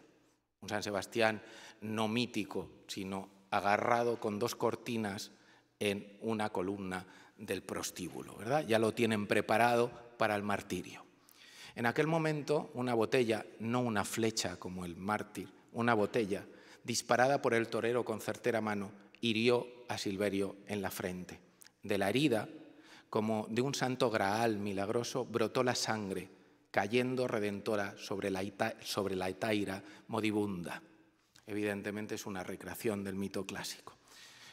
Speaker 2: un San Sebastián no mítico, sino agarrado con dos cortinas en una columna del prostíbulo, ¿verdad? Ya lo tienen preparado para el martirio. En aquel momento, una botella, no una flecha como el mártir, una botella disparada por el torero con certera mano hirió a Silverio en la frente. De la herida, como de un santo graal milagroso, brotó la sangre, cayendo redentora sobre la, sobre la etaira modibunda. Evidentemente es una recreación del mito clásico.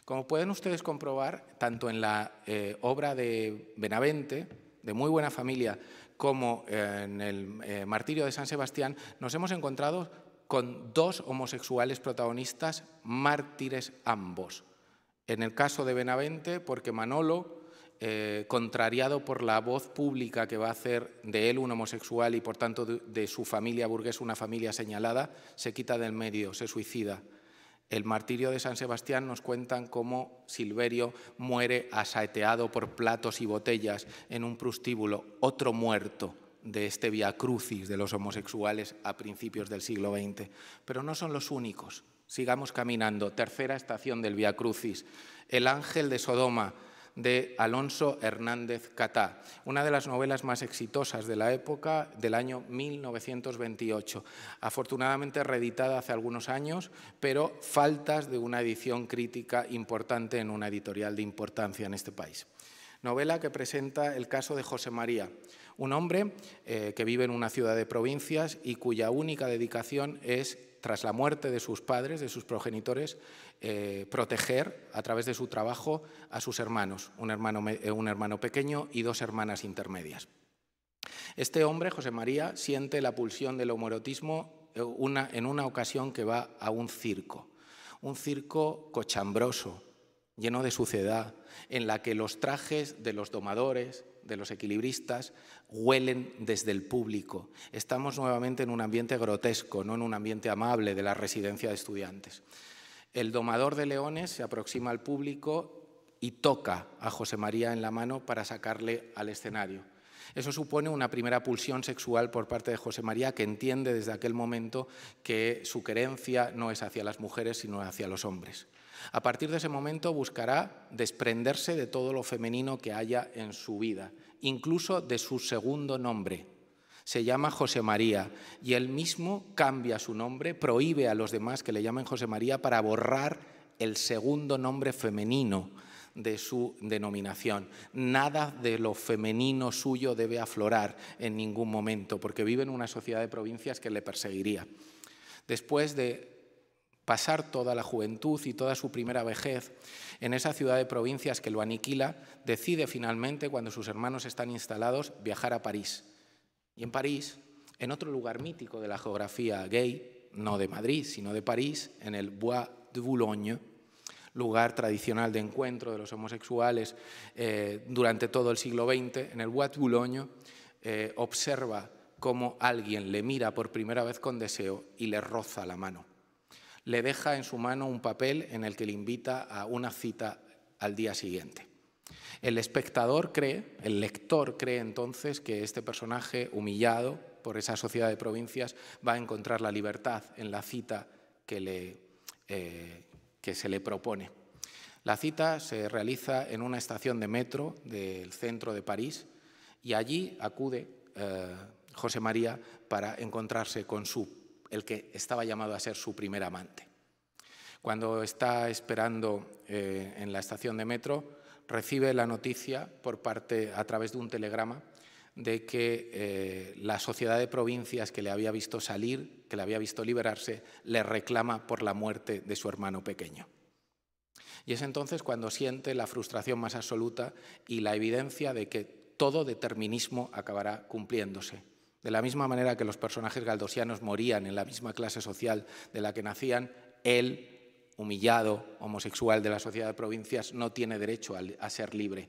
Speaker 2: Como pueden ustedes comprobar, tanto en la eh, obra de Benavente, de muy buena familia, como en el eh, Martirio de San Sebastián, nos hemos encontrado con dos homosexuales protagonistas, mártires ambos. En el caso de Benavente, porque Manolo eh, contrariado por la voz pública que va a hacer de él un homosexual y por tanto de, su familia burguesa una familia señalada, se quita del medio, se suicida. El martirio de San Sebastián nos cuentan cómo Silverio muere asaeteado por platos y botellas en un prostíbulo, otro muerto de este via crucis de los homosexuales a principios del siglo XX. Pero no son los únicos. Sigamos caminando. Tercera estación del via crucis. El ángel de Sodoma de Alonso Hernández Catá, una de las novelas más exitosas de la época del año 1928, afortunadamente reeditada hace algunos años, pero faltas de una edición crítica importante en una editorial de importancia en este país. Novela que presenta el caso de José María, un hombre eh, que vive en una ciudad de provincias y cuya única dedicación es tras la muerte de sus padres, de sus progenitores, eh, proteger a través de su trabajo a sus hermanos, eh, un hermano, pequeño y dos hermanas intermedias. Este hombre, José María, siente la pulsión del homorotismo eh, en una ocasión que va a un circo, un circo cochambroso, lleno de suciedad, en la que los trajes de los domadores, de los equilibristas, huelen desde el público. Estamos nuevamente en un ambiente grotesco, no en un ambiente amable de la residencia de estudiantes. El domador de leones se aproxima al público y toca a José María en la mano para sacarle al escenario. Eso supone una primera pulsión sexual por parte de José María, que entiende desde aquel momento que su querencia no es hacia las mujeres, sino hacia los hombres. A partir de ese momento buscará desprenderse de todo lo femenino que haya en su vida incluso de su segundo nombre. Se llama José María y él mismo cambia su nombre, prohíbe a los demás que le llamen José María para borrar el segundo nombre femenino de su denominación. Nada de lo femenino suyo debe aflorar en ningún momento, porque vive en una sociedad de provincias que le perseguiría. Después de pasar toda la juventud y toda su primera vejez en esa ciudad de provincias que lo aniquila, decide finalmente, cuando sus hermanos están instalados, viajar a París. Y en París, en otro lugar mítico de la geografía gay, no de Madrid, sino de París, en el Bois de Boulogne, lugar tradicional de encuentro de los homosexuales eh, durante todo el siglo XX, en el Bois de Boulogne, eh, observa cómo alguien le mira por primera vez con deseo y le roza la mano le deja en su mano un papel en el que le invita a una cita al día siguiente. El espectador cree, el lector cree entonces que este personaje humillado por esa sociedad de provincias va a encontrar la libertad en la cita que, eh, se le propone. La cita se realiza en una estación de metro del centro de París y allí acude eh, José María para encontrarse con su el que estaba llamado a ser su primer amante. Cuando está esperando eh, en la estación de metro, recibe la noticia por parte, a través de un telegrama de que eh, la sociedad de provincias que le había visto salir, que le había visto liberarse, le reclama por la muerte de su hermano pequeño. Y es entonces cuando siente la frustración más absoluta y la evidencia de que todo determinismo acabará cumpliéndose de la misma manera que los personajes galdosianos morían en la misma clase social de la que nacían, él, humillado, homosexual de la sociedad de provincias, no tiene derecho a, ser libre.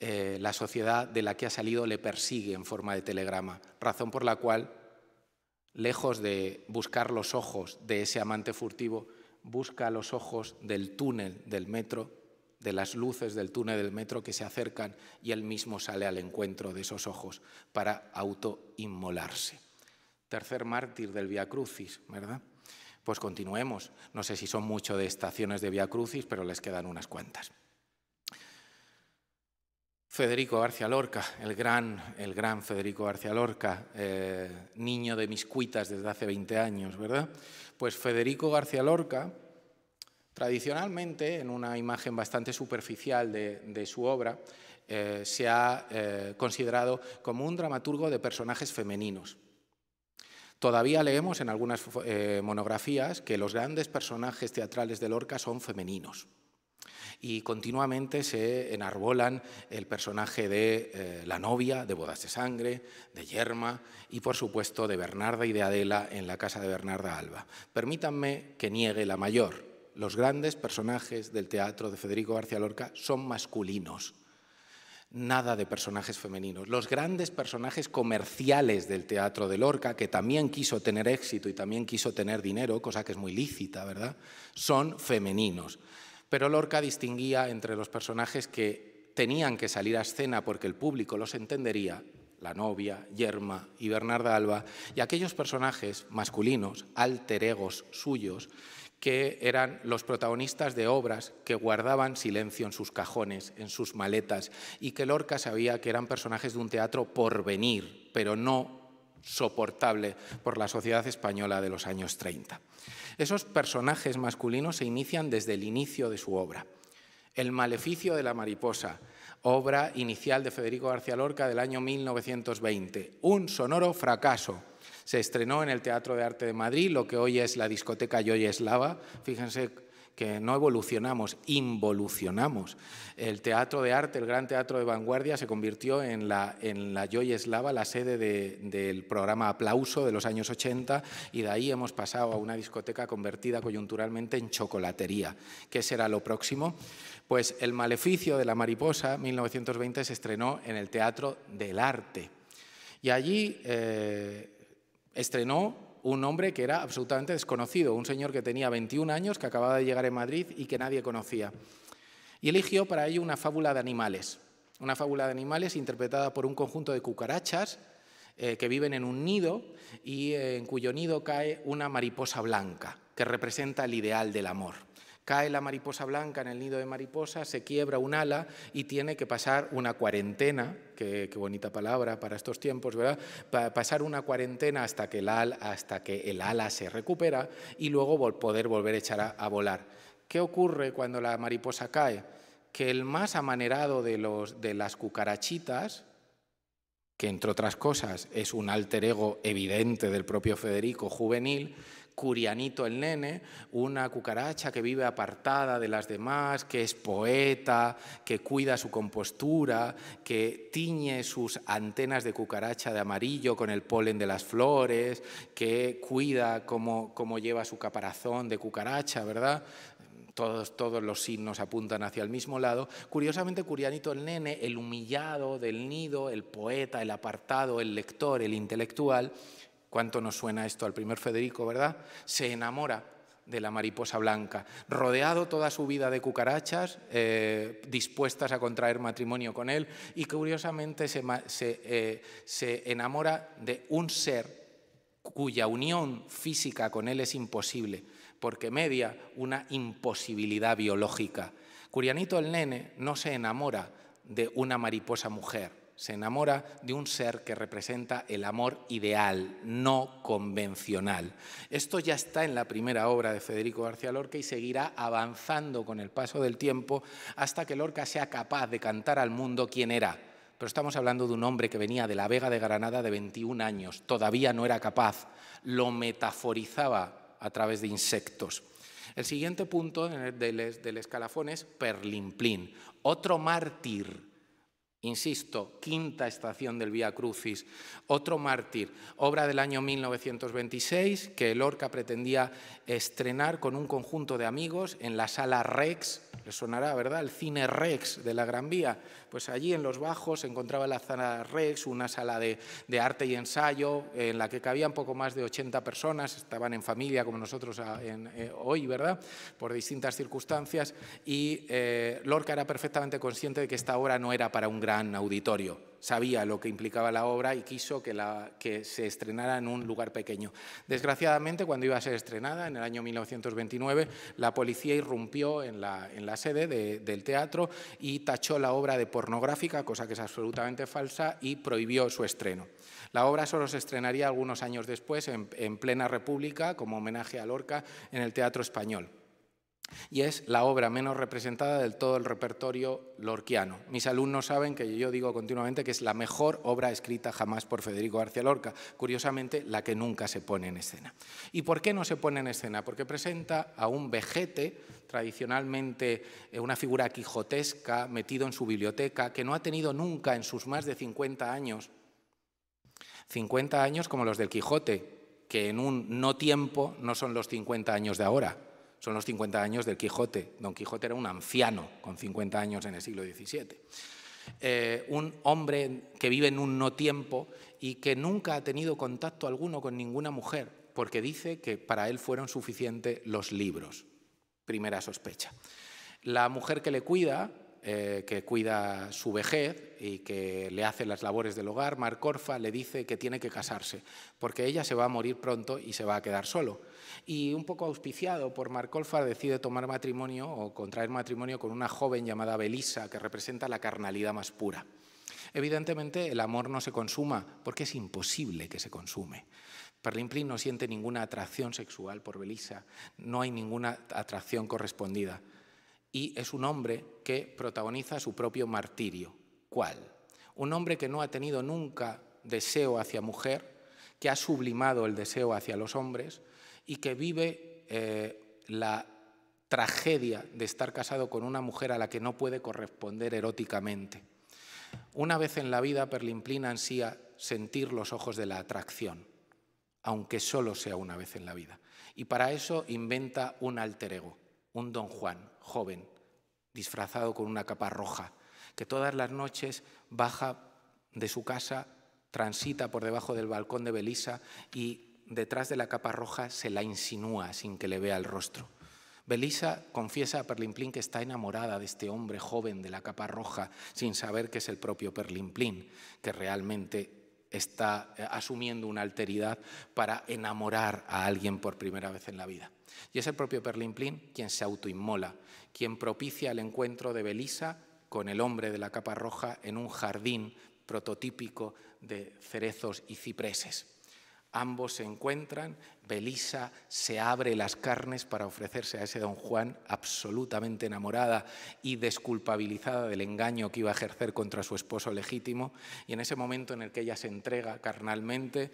Speaker 2: Eh, la sociedad de la que ha salido le persigue en forma de telegrama, razón por la cual, lejos de buscar los ojos de ese amante furtivo, busca los ojos del túnel del metro de las luces del túnel del metro que se acercan y él mismo sale al encuentro de esos ojos para autoinmolarse. Tercer mártir del Via Crucis, ¿verdad? Pues continuemos. No sé si son mucho de estaciones de Via Crucis, pero les quedan unas cuantas. Federico García Lorca, el gran, el gran Federico García Lorca, eh, niño de mis cuitas desde hace 20 años, ¿verdad? Pues Federico García Lorca, Tradicionalmente, en una imagen bastante superficial de, su obra, eh, se ha eh, considerado como un dramaturgo de personajes femeninos. Todavía leemos en algunas eh, monografías que los grandes personajes teatrales de Lorca son femeninos y continuamente se enarbolan el personaje de la novia, de Bodas de Sangre, de Yerma y por supuesto de Bernarda y de Adela en la casa de Bernarda Alba. Permítanme que niegue la mayor, los grandes personajes del teatro de Federico García Lorca son masculinos, nada de personajes femeninos. Los grandes personajes comerciales del teatro de Lorca, que también quiso tener éxito y también quiso tener dinero, cosa que es muy lícita, ¿verdad? Son femeninos. Pero Lorca distinguía entre los personajes que tenían que salir a escena porque el público los entendería, la novia, Yerma y Bernarda Alba, y aquellos personajes masculinos, alter egos suyos, que eran los protagonistas de obras que guardaban silencio en sus cajones, en sus maletas, y que Lorca sabía que eran personajes de un teatro por venir, pero no soportable por la sociedad española de los años 30. Esos personajes masculinos se inician desde el inicio de su obra. El maleficio de la mariposa, obra inicial de Federico García Lorca del año 1920, un sonoro fracaso se estrenó en el Teatro de Arte de Madrid, lo que hoy es la discoteca Yoyeslava. Fíjense que no evolucionamos, involucionamos. El Teatro de Arte, el Gran Teatro de Vanguardia, se convirtió en la, en la la sede del programa Aplauso de los años 80, y de ahí hemos pasado a una discoteca convertida coyunturalmente en chocolatería. ¿Qué será lo próximo? Pues El Maleficio de la Mariposa, 1920, se estrenó en el Teatro del Arte. Y allí... Eh, estrenó un hombre que era absolutamente desconocido, un señor que tenía 21 años, que acababa de llegar en Madrid y que nadie conocía. Y eligió para ello una fábula de animales, una fábula de animales interpretada por un conjunto de cucarachas eh, que viven en un nido y eh, en cuyo nido cae una mariposa blanca, que representa el ideal del amor. Cae la mariposa blanca en el nido de mariposa, se quiebra un ala y tiene que pasar una cuarentena, qué, bonita palabra para estos tiempos, ¿verdad? pasar una cuarentena hasta que, el ala, hasta que el ala se recupera y luego poder volver a echar a, volar. ¿Qué ocurre cuando la mariposa cae? Que el más amanerado de, los, de las cucarachitas, que entre otras cosas es un alter ego evidente del propio Federico juvenil, curianito el nene, una cucaracha que vive apartada de las demás, que es poeta, que cuida su compostura, que tiñe sus antenas de cucaracha de amarillo con el polen de las flores, que cuida cómo, lleva su caparazón de cucaracha, ¿verdad? Todos, todos, los signos apuntan hacia el mismo lado. Curiosamente, Curianito el nene, el humillado del nido, el poeta, el apartado, el lector, el intelectual, ¿Cuánto nos suena esto al primer Federico, verdad? Se enamora de la mariposa blanca, rodeado toda su vida de cucarachas, eh, dispuestas a contraer matrimonio con él, y curiosamente se, eh, se enamora de un ser cuya unión física con él es imposible, porque media una imposibilidad biológica. Curianito el nene no se enamora de una mariposa mujer, se enamora de un ser que representa el amor ideal, no convencional. Esto ya está en la primera obra de Federico García Lorca y seguirá avanzando con el paso del tiempo hasta que Lorca sea capaz de cantar al mundo quién era. Pero estamos hablando de un hombre que venía de la Vega de Granada de 21 años, todavía no era capaz, lo metaforizaba a través de insectos. El siguiente punto del, escalafón es Perlimplín, otro mártir Insisto, quinta estación del Vía Crucis, otro mártir, obra del año 1926 que Lorca pretendía estrenar con un conjunto de amigos en la sala Rex, le sonará, ¿verdad? El cine Rex de la Gran Vía. Pues allí en los bajos se encontraba la sala Rex, una sala de, arte y ensayo en la que cabían poco más de 80 personas, estaban en familia como nosotros ah, en, eh, hoy, ¿verdad? Por distintas circunstancias y eh, Lorca era perfectamente consciente de que esta obra no era para un gran gran auditorio. Sabía lo que implicaba la obra y quiso que, se estrenara en un lugar pequeño. Desgraciadamente, cuando iba a ser estrenada, en el año 1929, la policía irrumpió en la, sede del teatro y tachó la obra de pornográfica, cosa que es absolutamente falsa, y prohibió su estreno. La obra solo se estrenaría algunos años después, en plena República, como homenaje a Lorca, en el Teatro Español y es la obra menos representada del todo el repertorio lorquiano. Mis alumnos saben que yo digo continuamente que es la mejor obra escrita jamás por Federico García Lorca, curiosamente la que nunca se pone en escena. ¿Y por qué no se pone en escena? Porque presenta a un vejete, tradicionalmente eh, una figura quijotesca, metido en su biblioteca, que no ha tenido nunca en sus más de 50 años, 50 años como los del Quijote, que en un no tiempo no son los 50 años de ahora, son los 50 años del Quijote. Don Quijote era un anciano con 50 años en el siglo XVII. Eh, un hombre que vive en un no tiempo y que nunca ha tenido contacto alguno con ninguna mujer, porque dice que para él fueron suficientes los libros. Primera sospecha. La mujer que le cuida eh, que cuida su vejez y que le hace las labores del hogar, Marcorfa le dice que tiene que casarse, porque ella se va a morir pronto y se va a quedar solo. Y un poco auspiciado por Marcorfa decide tomar matrimonio o contraer matrimonio con una joven llamada Belisa, que representa la carnalidad más pura. Evidentemente el amor no se consuma porque es imposible que se consume. Plin no siente ninguna atracción sexual por Belisa, no hay ninguna atracción correspondida y es un hombre que protagoniza su propio martirio. ¿Cuál? Un hombre que no ha tenido nunca deseo hacia mujer, que ha sublimado el deseo hacia los hombres y que vive eh, la tragedia de estar casado con una mujer a la que no puede corresponder eróticamente. Una vez en la vida, Perlimplina ansía sentir los ojos de la atracción, aunque solo sea una vez en la vida. Y para eso inventa un alter ego un don Juan, joven, disfrazado con una capa roja, que todas las noches baja de su casa, transita por debajo del balcón de Belisa y detrás de la capa roja se la insinúa sin que le vea el rostro. Belisa confiesa a Perlimplín que está enamorada de este hombre joven de la capa roja, sin saber que es el propio Perlimplín, que realmente está eh, asumiendo una alteridad para enamorar a alguien por primera vez en la vida. Y es el propio Perlin quien se autoinmola, quien propicia el encuentro de Belisa con el hombre de la capa roja en un jardín prototípico de cerezos y cipreses. Ambos se encuentran, Belisa se abre las carnes para ofrecerse a ese don Juan absolutamente enamorada y desculpabilizada del engaño que iba a ejercer contra su esposo legítimo, y en ese momento en el que ella se entrega carnalmente,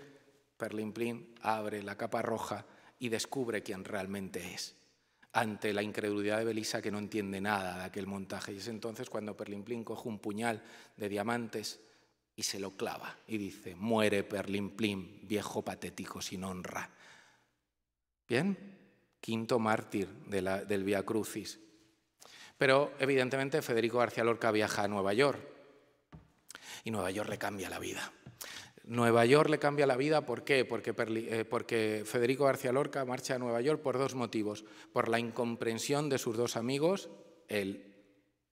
Speaker 2: Perlin abre la capa roja y descubre quién realmente es ante la incredulidad de Belisa que no entiende nada de aquel montaje. Y es entonces cuando Perlimplín coge un puñal de diamantes y se lo clava y dice, muere Perlimplín, viejo patético sin honra. Bien, quinto mártir del Via Crucis. Pero evidentemente Federico García Lorca viaja a Nueva York y Nueva York le cambia la vida. Nueva York le cambia la vida, ¿por qué? Porque, eh, porque, Federico García Lorca marcha a Nueva York por dos motivos. Por la incomprensión de sus dos amigos, el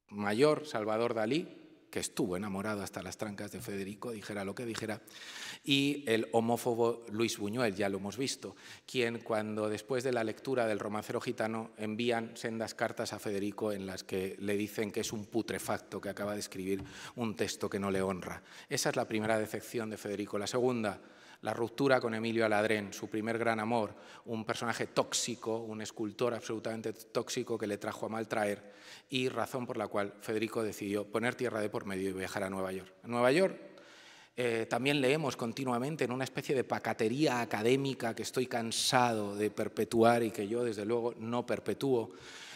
Speaker 2: mayor Salvador Dalí, que estuvo enamorado hasta las trancas de Federico, dijera lo que dijera, y el homófobo Luis Buñuel, ya lo hemos visto, quien cuando después de la lectura del romancero gitano envían sendas cartas a Federico en las que le dicen que es un putrefacto que acaba de escribir un texto que no le honra. Esa es la primera decepción de Federico. La segunda, la ruptura con Emilio Aladrén, su primer gran amor, un personaje tóxico, un escultor absolutamente tóxico que le trajo a maltraer y razón por la cual Federico decidió poner tierra de por medio y viajar a Nueva York. En Nueva York eh, también leemos continuamente en una especie de pacatería académica que estoy cansado de perpetuar y que yo desde luego no perpetúo,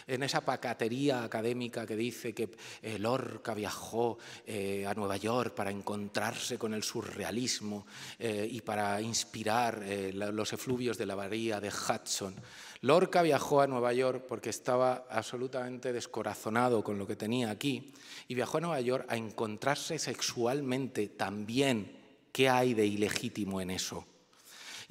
Speaker 2: en esa pacatería académica que dice que eh, Lorca viajó eh, a Nueva York para encontrarse con el surrealismo eh, y para inspirar los efluvios de la bahía de Hudson. Lorca viajó a Nueva York porque estaba absolutamente descorazonado con lo que tenía aquí y viajó a Nueva York a encontrarse sexualmente también. ¿Qué hay de ilegítimo en eso?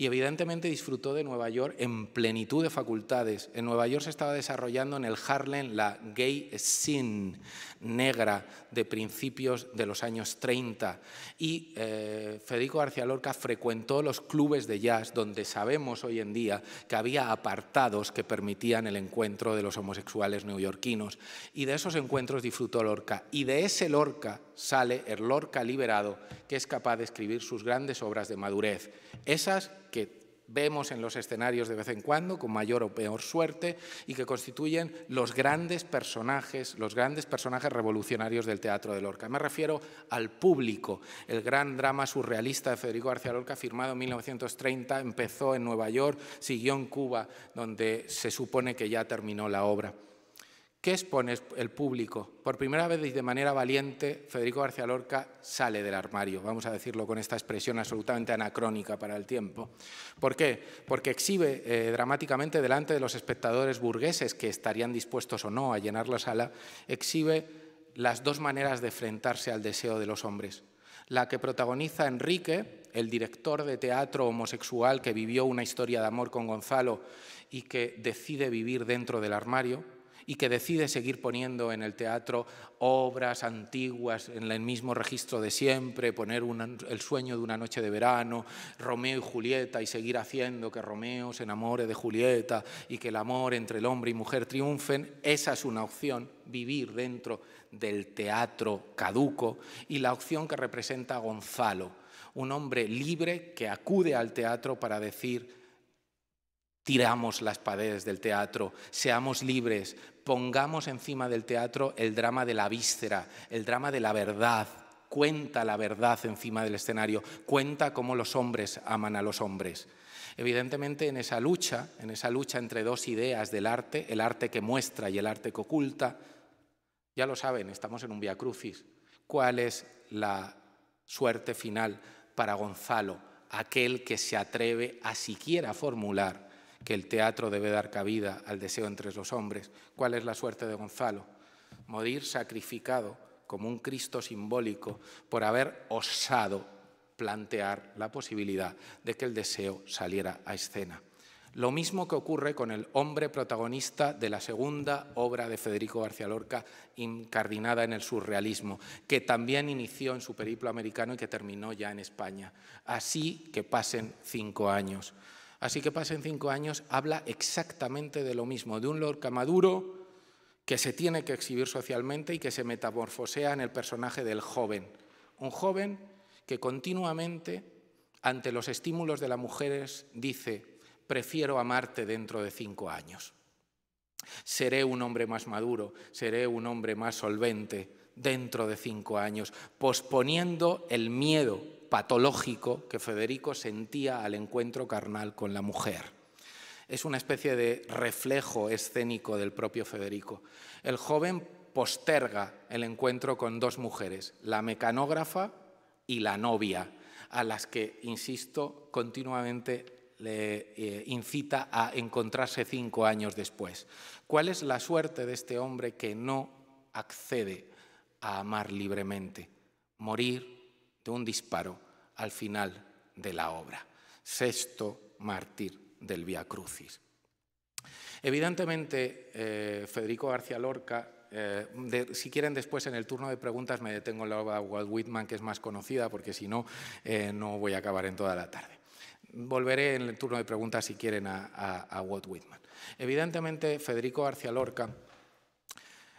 Speaker 2: Y evidentemente disfrutó de Nueva York en plenitud de facultades. En Nueva York se estaba desarrollando en el Harlem la gay scene negra de principios de los años 30. Y eh, Federico García Lorca frecuentó los clubes de jazz donde sabemos hoy en día que había apartados que permitían el encuentro de los homosexuales neoyorquinos. Y de esos encuentros disfrutó Lorca. Y de ese Lorca sale el Lorca liberado que es capaz de escribir sus grandes obras de madurez. Esas que vemos en los escenarios de vez en cuando, con mayor o peor suerte, y que constituyen los grandes personajes, los grandes personajes revolucionarios del teatro de Lorca. Me refiero al público. El gran drama surrealista de Federico García Lorca, firmado en 1930, empezó en Nueva York, siguió en Cuba, donde se supone que ya terminó la obra. ¿Qué expone el público? Por primera vez y de manera valiente, Federico García Lorca sale del armario, vamos a decirlo con esta expresión absolutamente anacrónica para el tiempo. ¿Por qué? Porque exhibe eh, dramáticamente delante de los espectadores burgueses que estarían dispuestos o no a llenar la sala, exhibe las dos maneras de enfrentarse al deseo de los hombres. La que protagoniza Enrique, el director de teatro homosexual que vivió una historia de amor con Gonzalo y que decide vivir dentro del armario, y que decide seguir poniendo en el teatro obras antiguas en el mismo registro de siempre, poner el sueño de una noche de verano, Romeo y Julieta y seguir haciendo que Romeo se enamore de Julieta y que el amor entre el hombre y mujer triunfen, esa es una opción, vivir dentro del teatro caduco y la opción que representa Gonzalo, un hombre libre que acude al teatro para decir tiramos las paredes del teatro, seamos libres, pongamos encima del teatro el drama de la víscera, el drama de la verdad. Cuenta la verdad encima del escenario, cuenta cómo los hombres aman a los hombres. Evidentemente, en esa lucha, en esa lucha entre dos ideas del arte, el arte que muestra y el arte que oculta, ya lo saben, estamos en un via crucis. ¿Cuál es la suerte final para Gonzalo, aquel que se atreve a siquiera formular que el teatro debe dar cabida al deseo entre los hombres. ¿Cuál es la suerte de Gonzalo? Morir sacrificado como un Cristo simbólico por haber osado plantear la posibilidad de que el deseo saliera a escena. Lo mismo que ocurre con el hombre protagonista de la segunda obra de Federico García Lorca, incardinada en el surrealismo, que también inició en su periplo americano y que terminó ya en España. Así que pasen cinco años. Así que pasen cinco años, habla exactamente de lo mismo, de un Lorca maduro que se tiene que exhibir socialmente y que se metamorfosea en el personaje del joven. Un joven que continuamente, ante los estímulos de las mujeres, dice, prefiero amarte dentro de cinco años. Seré un hombre más maduro, seré un hombre más solvente dentro de cinco años, posponiendo el miedo patológico que Federico sentía al encuentro carnal con la mujer es una especie de reflejo escénico del propio Federico. El joven posterga el encuentro con dos mujeres, la mecanógrafa y la novia, a las que, insisto, continuamente le eh, incita a encontrarse cinco años después. ¿Cuál es la suerte de este hombre que no accede a amar libremente? Morir un disparo al final de la obra. Sexto mártir del Via Crucis. Evidentemente, eh, Federico García Lorca, eh, si quieren después en el turno de preguntas me detengo en la obra de Walt Whitman, que es más conocida, porque si no, eh, no voy a acabar en toda la tarde. Volveré en el turno de preguntas si quieren a Walt Whitman. Evidentemente, Federico García Lorca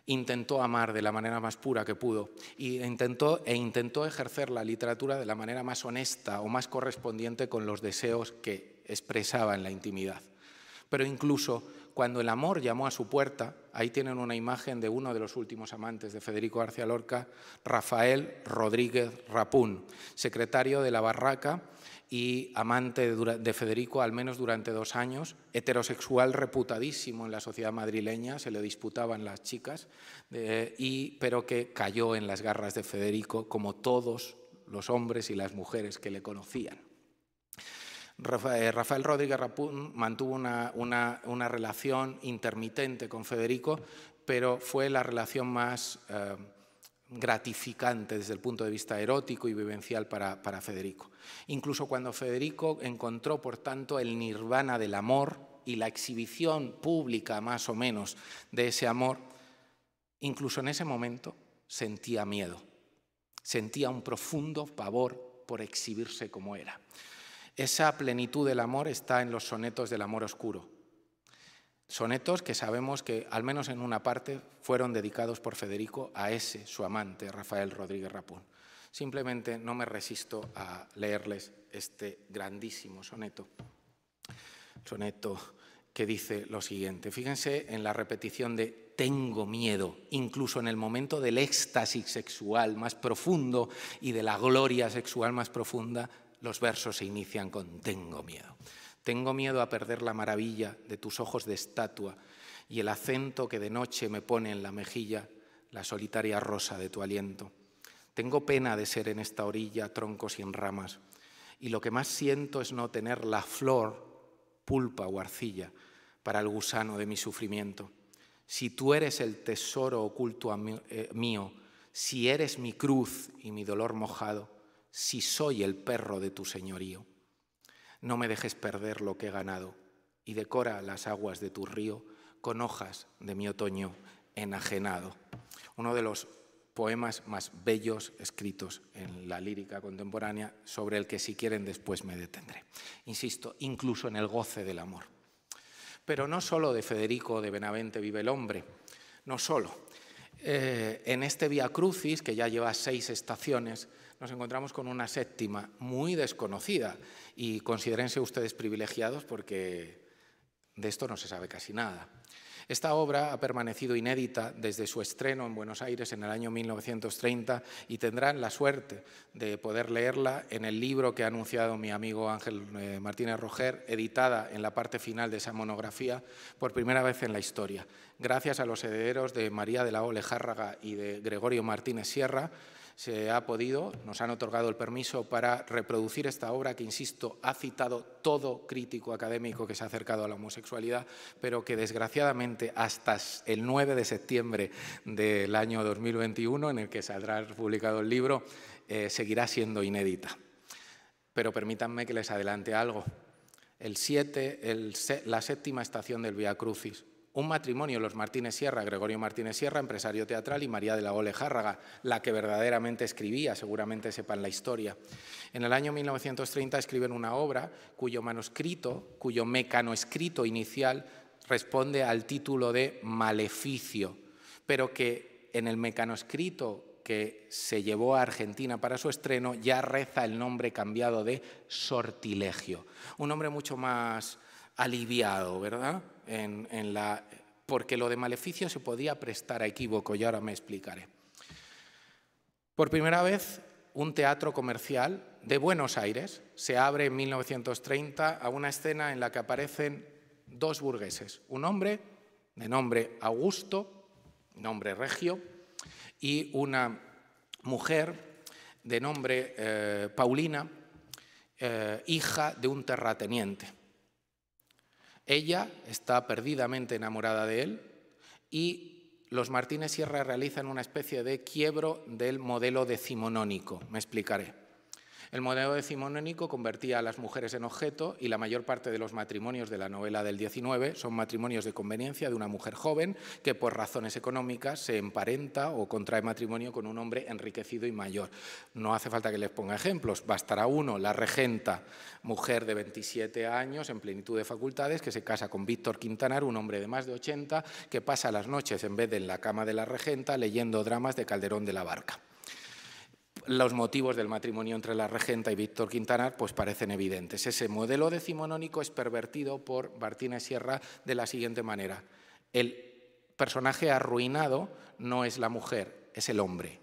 Speaker 2: intentó amar de la manera más pura que pudo y intentó, e intentó ejercer la literatura de la manera más honesta o más correspondiente con los deseos que expresaba en la intimidad. Pero incluso cuando el amor llamó a su puerta, ahí tienen una imagen de uno de los últimos amantes de Federico García Lorca, Rafael Rodríguez Rapún, secretario de la Barraca y amante de Federico al menos durante dos años, heterosexual reputadísimo en la sociedad madrileña, se le disputaban las chicas, y, pero que cayó en las garras de Federico como todos los hombres y las mujeres que le conocían. Eh, Rafael Rodríguez Rapun mantuvo una, una, una relación intermitente con Federico, pero fue la relación más... Eh, gratificante desde el punto de vista erótico y vivencial para, para Federico. Incluso cuando Federico encontró, por tanto, el nirvana del amor y la exhibición pública más o menos de ese amor, incluso en ese momento sentía miedo, sentía un profundo pavor por exhibirse como era. Esa plenitud del amor está en los sonetos del amor oscuro, Sonetos que sabemos que, al menos en una parte, fueron dedicados por Federico a ese, su amante, Rafael Rodríguez Rapón. Simplemente no me resisto a leerles este grandísimo soneto. Soneto que dice lo siguiente. Fíjense en la repetición de tengo miedo, incluso en el momento del éxtasis sexual más profundo y de la gloria sexual más profunda, los versos se inician con tengo miedo. Tengo miedo a perder la maravilla de tus ojos de estatua y el acento que de noche me pone en la mejilla la solitaria rosa de tu aliento. Tengo pena de ser en esta orilla tronco sin ramas y lo que más siento es no tener la flor, pulpa o arcilla para el gusano de mi sufrimiento. Si tú eres el tesoro oculto eh, mío, si eres mi cruz y mi dolor mojado, si soy el perro de tu señorío. No me dejes perder lo que he ganado y decora las aguas de tu río con hojas de mi otoño enajenado. Uno de los poemas más bellos escritos en la lírica contemporánea, sobre el que si quieren después me detendré. Insisto, incluso en el goce del amor. Pero no solo de Federico de Benavente vive el hombre, no solo. Eh, en este Via Crucis, que ya lleva seis estaciones, nos encontramos con una séptima muy desconocida y considérense ustedes privilegiados porque de esto no se sabe casi nada. Esta obra ha permanecido inédita desde su estreno en Buenos Aires en el año 1930 y tendrán la suerte de poder leerla en el libro que ha anunciado mi amigo Ángel eh, Martínez Roger, editada en la parte final de esa monografía por primera vez en la historia. Gracias a los herederos de María de la Olejárraga y de Gregorio Martínez Sierra, se ha podido, nos han otorgado el permiso para reproducir esta obra que, insisto, ha citado todo crítico académico que se ha acercado a la homosexualidad, pero que desgraciadamente hasta el 9 de septiembre del año 2021, en el que saldrá publicado el libro, eh, seguirá siendo inédita. Pero permítanme que les adelante algo. El 7, la séptima estación del Via Crucis un matrimonio, los Martínez Sierra, Gregorio Martínez Sierra, empresario teatral, y María de la Ole Járraga, la que verdaderamente escribía, seguramente sepan la historia. En el año 1930 escriben una obra cuyo manuscrito, cuyo mecanoescrito inicial responde al título de Maleficio, pero que en el mecanoescrito que se llevó a Argentina para su estreno ya reza el nombre cambiado de Sortilegio, un nombre mucho más aliviado, ¿verdad? porque lo de maleficio se podía prestar a equívoco y ahora me explicaré. Por primera vez, un teatro comercial de Buenos Aires se abre en 1930 a una escena en la que aparecen dos burgueses, un hombre de nombre Augusto, nombre regio, y una mujer de nombre eh, Paulina, eh, hija de un terrateniente. Ella está perdidamente enamorada de él y los Martínez Sierra realizan una especie de quiebro del modelo decimonónico. Me explicaré. El modelo decimonónico convertía a las mujeres en objeto y la mayor parte de los matrimonios de la novela del 19 son matrimonios de conveniencia de una mujer joven que por razones económicas se emparenta o contrae matrimonio con un hombre enriquecido y mayor. No hace falta que les ponga ejemplos, bastará uno, la regenta, mujer de 27 años en plenitud de facultades, que se casa con Víctor Quintanar, un hombre de más de 80, que pasa las noches en vez de en la cama de la regenta leyendo dramas de Calderón de la Barca los motivos del matrimonio entre la regenta y Víctor Quintanar pues parecen evidentes. Ese modelo decimonónico es pervertido por Martínez Sierra de la siguiente manera. El personaje arruinado no es la mujer, es el hombre,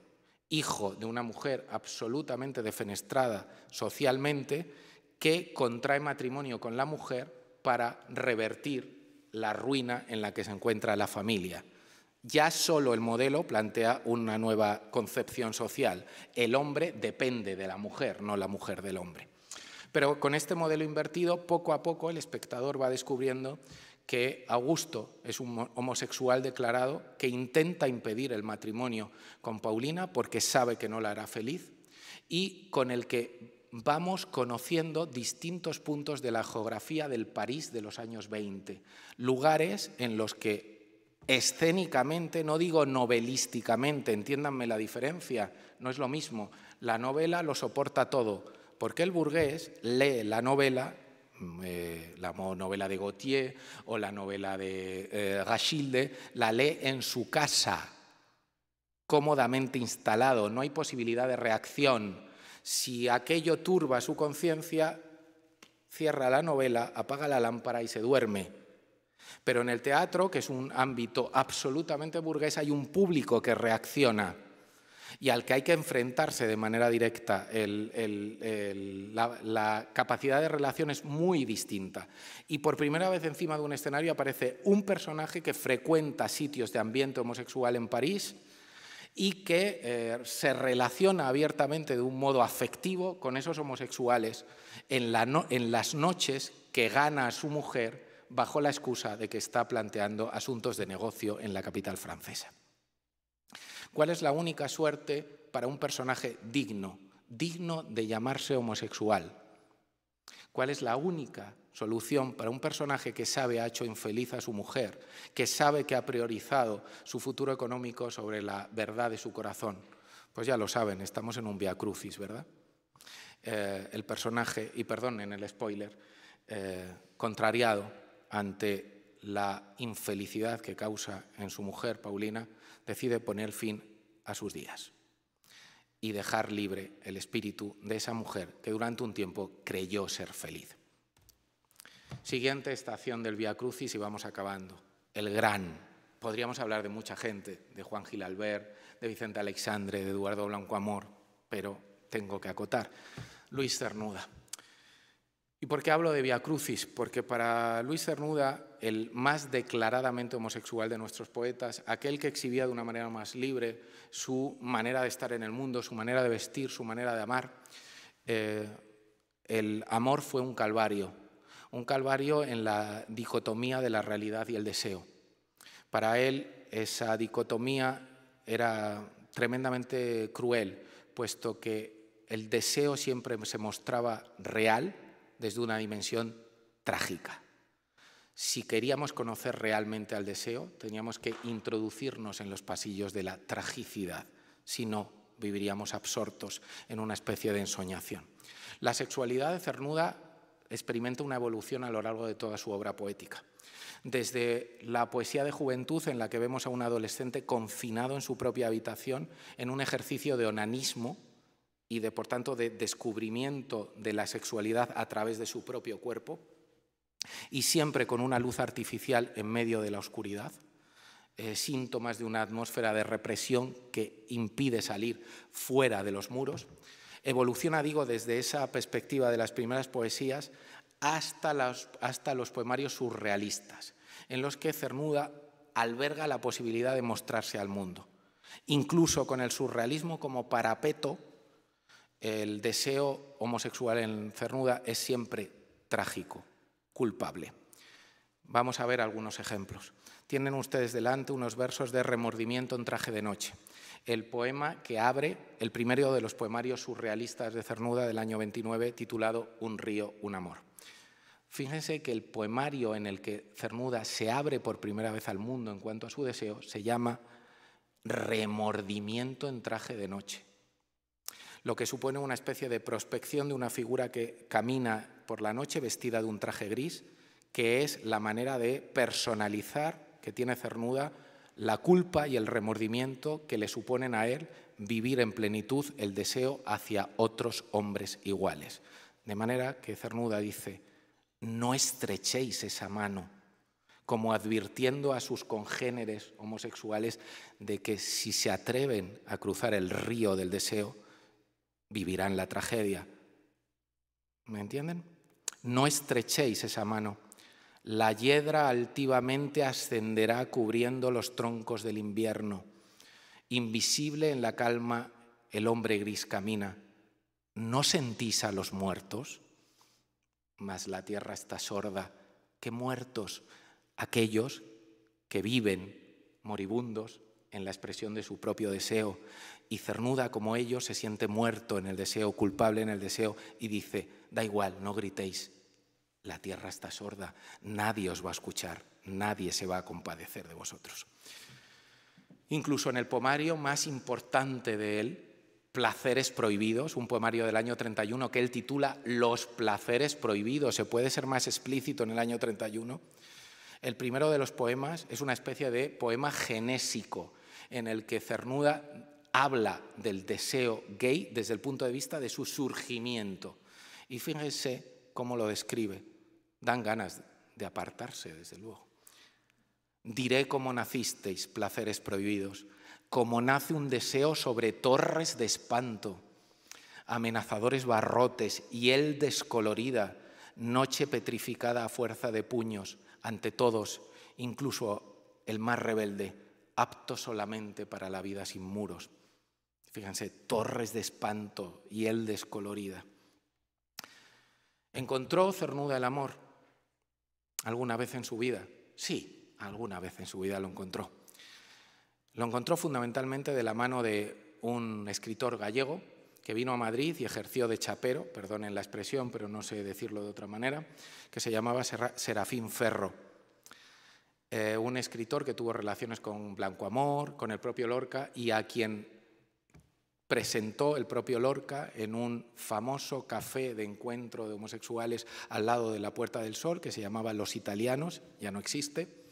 Speaker 2: hijo de una mujer absolutamente defenestrada socialmente que contrae matrimonio con la mujer para revertir la ruina en la que se encuentra la familia. Ya solo el modelo plantea una nueva concepción social. El hombre depende de la mujer, no la mujer del hombre. Pero con este modelo invertido, poco a poco el espectador va descubriendo que Augusto es un homosexual declarado que intenta impedir el matrimonio con Paulina porque sabe que no la hará feliz y con el que vamos conociendo distintos puntos de la geografía del París de los años 20, lugares en los que escénicamente, no digo novelísticamente, entiéndanme la diferencia, no es lo mismo. La novela lo soporta todo, porque el burgués lee la novela, mm, eh, la novela de Gautier o la novela de eh, Rachilde, la lee en su casa, cómodamente instalado, no hay posibilidad de reacción. Si aquello turba su conciencia, cierra la novela, apaga la lámpara y se duerme. Pero en el teatro, que es un ámbito absolutamente burgués, hay un público que reacciona y al que hay que enfrentarse de manera directa. la, capacidad de relación es muy distinta. Y por primera vez encima de un escenario aparece un personaje que frecuenta sitios de ambiente homosexual en París y que eh, se relaciona abiertamente de un modo afectivo con esos homosexuales en las noches que gana a su mujer bajo la excusa de que está planteando asuntos de negocio en la capital francesa. ¿Cuál es la única suerte para un personaje digno, digno de llamarse homosexual? ¿Cuál es la única solución para un personaje que sabe ha hecho infeliz a su mujer, que sabe que ha priorizado su futuro económico sobre la verdad de su corazón? Pues ya lo saben, estamos en un via crucis, ¿verdad? Eh, el personaje, y perdón en el spoiler, eh, contrariado, ante la infelicidad que causa en su mujer, Paulina, decide poner fin a sus días y dejar libre el espíritu de esa mujer que durante un tiempo creyó ser feliz. Siguiente estación del Via Crucis y vamos acabando. El gran. Podríamos hablar de mucha gente, de Juan Gil Albert, de Vicente Alexandre, de Eduardo Blanco Amor, pero tengo que acotar. Luis Cernuda. ¿Y por qué hablo de Via Crucis? Porque para Luis Cernuda, el más declaradamente homosexual de nuestros poetas, aquel que exhibía de una manera más libre su manera de estar en el mundo, su manera de vestir, su manera de amar, eh, el amor fue un calvario, un calvario en la dicotomía de la realidad y el deseo. Para él esa dicotomía era tremendamente cruel, puesto que el deseo siempre se mostraba real, desde una dimensión trágica. Si queríamos conocer realmente al deseo, teníamos que introducirnos en los pasillos de la tragicidad, si no, viviríamos absortos en una especie de ensoñación. La sexualidad de Cernuda experimenta una evolución a lo largo de toda su obra poética. Desde la poesía de juventud, en la que vemos a un adolescente confinado en su propia habitación, en un ejercicio de onanismo, y de, por tanto, de descubrimiento de la sexualidad a través de su propio cuerpo, y siempre con una luz artificial en medio de la oscuridad, eh, síntomas de una atmósfera de represión que impide salir fuera de los muros, evoluciona, digo, desde esa perspectiva de las primeras poesías hasta, los hasta los poemarios surrealistas, en los que Cernuda alberga la posibilidad de mostrarse al mundo, incluso con el surrealismo como parapeto el deseo homosexual en Cernuda es siempre trágico, culpable. Vamos a ver algunos ejemplos. Tienen ustedes delante unos versos de Remordimiento en traje de noche, el poema que abre el primero de los poemarios surrealistas de Cernuda del año 29 titulado Un río, un amor. Fíjense que el poemario en el que Cernuda se abre por primera vez al mundo en cuanto a su deseo se llama Remordimiento en traje de noche lo que supone una especie de prospección de una figura que camina por la noche vestida de un traje gris, que es la manera de personalizar que tiene Cernuda la culpa y el remordimiento que le suponen a él vivir en plenitud el deseo hacia otros hombres iguales. De manera que Cernuda dice, no estrechéis esa mano, como advirtiendo a sus congéneres homosexuales de que si se atreven a cruzar el río del deseo, vivirán la tragedia. ¿Me entienden? No estrechéis esa mano. La hiedra altivamente ascenderá cubriendo los troncos del invierno. Invisible en la calma, el hombre gris camina. ¿No sentís a los muertos? Mas la tierra está sorda. ¿Qué muertos? Aquellos que viven moribundos, en la expresión de su propio deseo y cernuda como ellos se siente muerto en el deseo, culpable en el deseo y dice, da igual, no gritéis, la tierra está sorda, nadie os va a escuchar, nadie se va a compadecer de vosotros. Incluso en el poemario más importante de él, Placeres Prohibidos, un poemario del año 31 que él titula Los Placeres Prohibidos, ¿se puede ser más explícito en el año 31? El primero de los poemas es una especie de poema genésico, en el que Cernuda habla del deseo gay desde el punto de vista de su surgimiento. Y fíjense cómo lo describe. Dan ganas de apartarse, desde luego. Diré cómo nacisteis, placeres prohibidos, como nace un deseo sobre torres de espanto, amenazadores barrotes, y hiel descolorida, noche petrificada a fuerza de puños, ante todos, incluso el más rebelde apto solamente para la vida sin muros. Fíjense, torres de espanto y él descolorida. ¿Encontró cernuda el amor alguna vez en su vida? Sí, alguna vez en su vida lo encontró. Lo encontró fundamentalmente de la mano de un escritor gallego que vino a Madrid y ejerció de chapero, perdonen la expresión, pero no sé decirlo de otra manera, que se llamaba Serafín Ferro. Eh, un escritor que tuvo relaciones con Blanco Amor, con el propio Lorca y a quien presentó el propio Lorca en un famoso café de encuentro de homosexuales al lado de la Puerta del Sol que se llamaba Los Italianos, ya no existe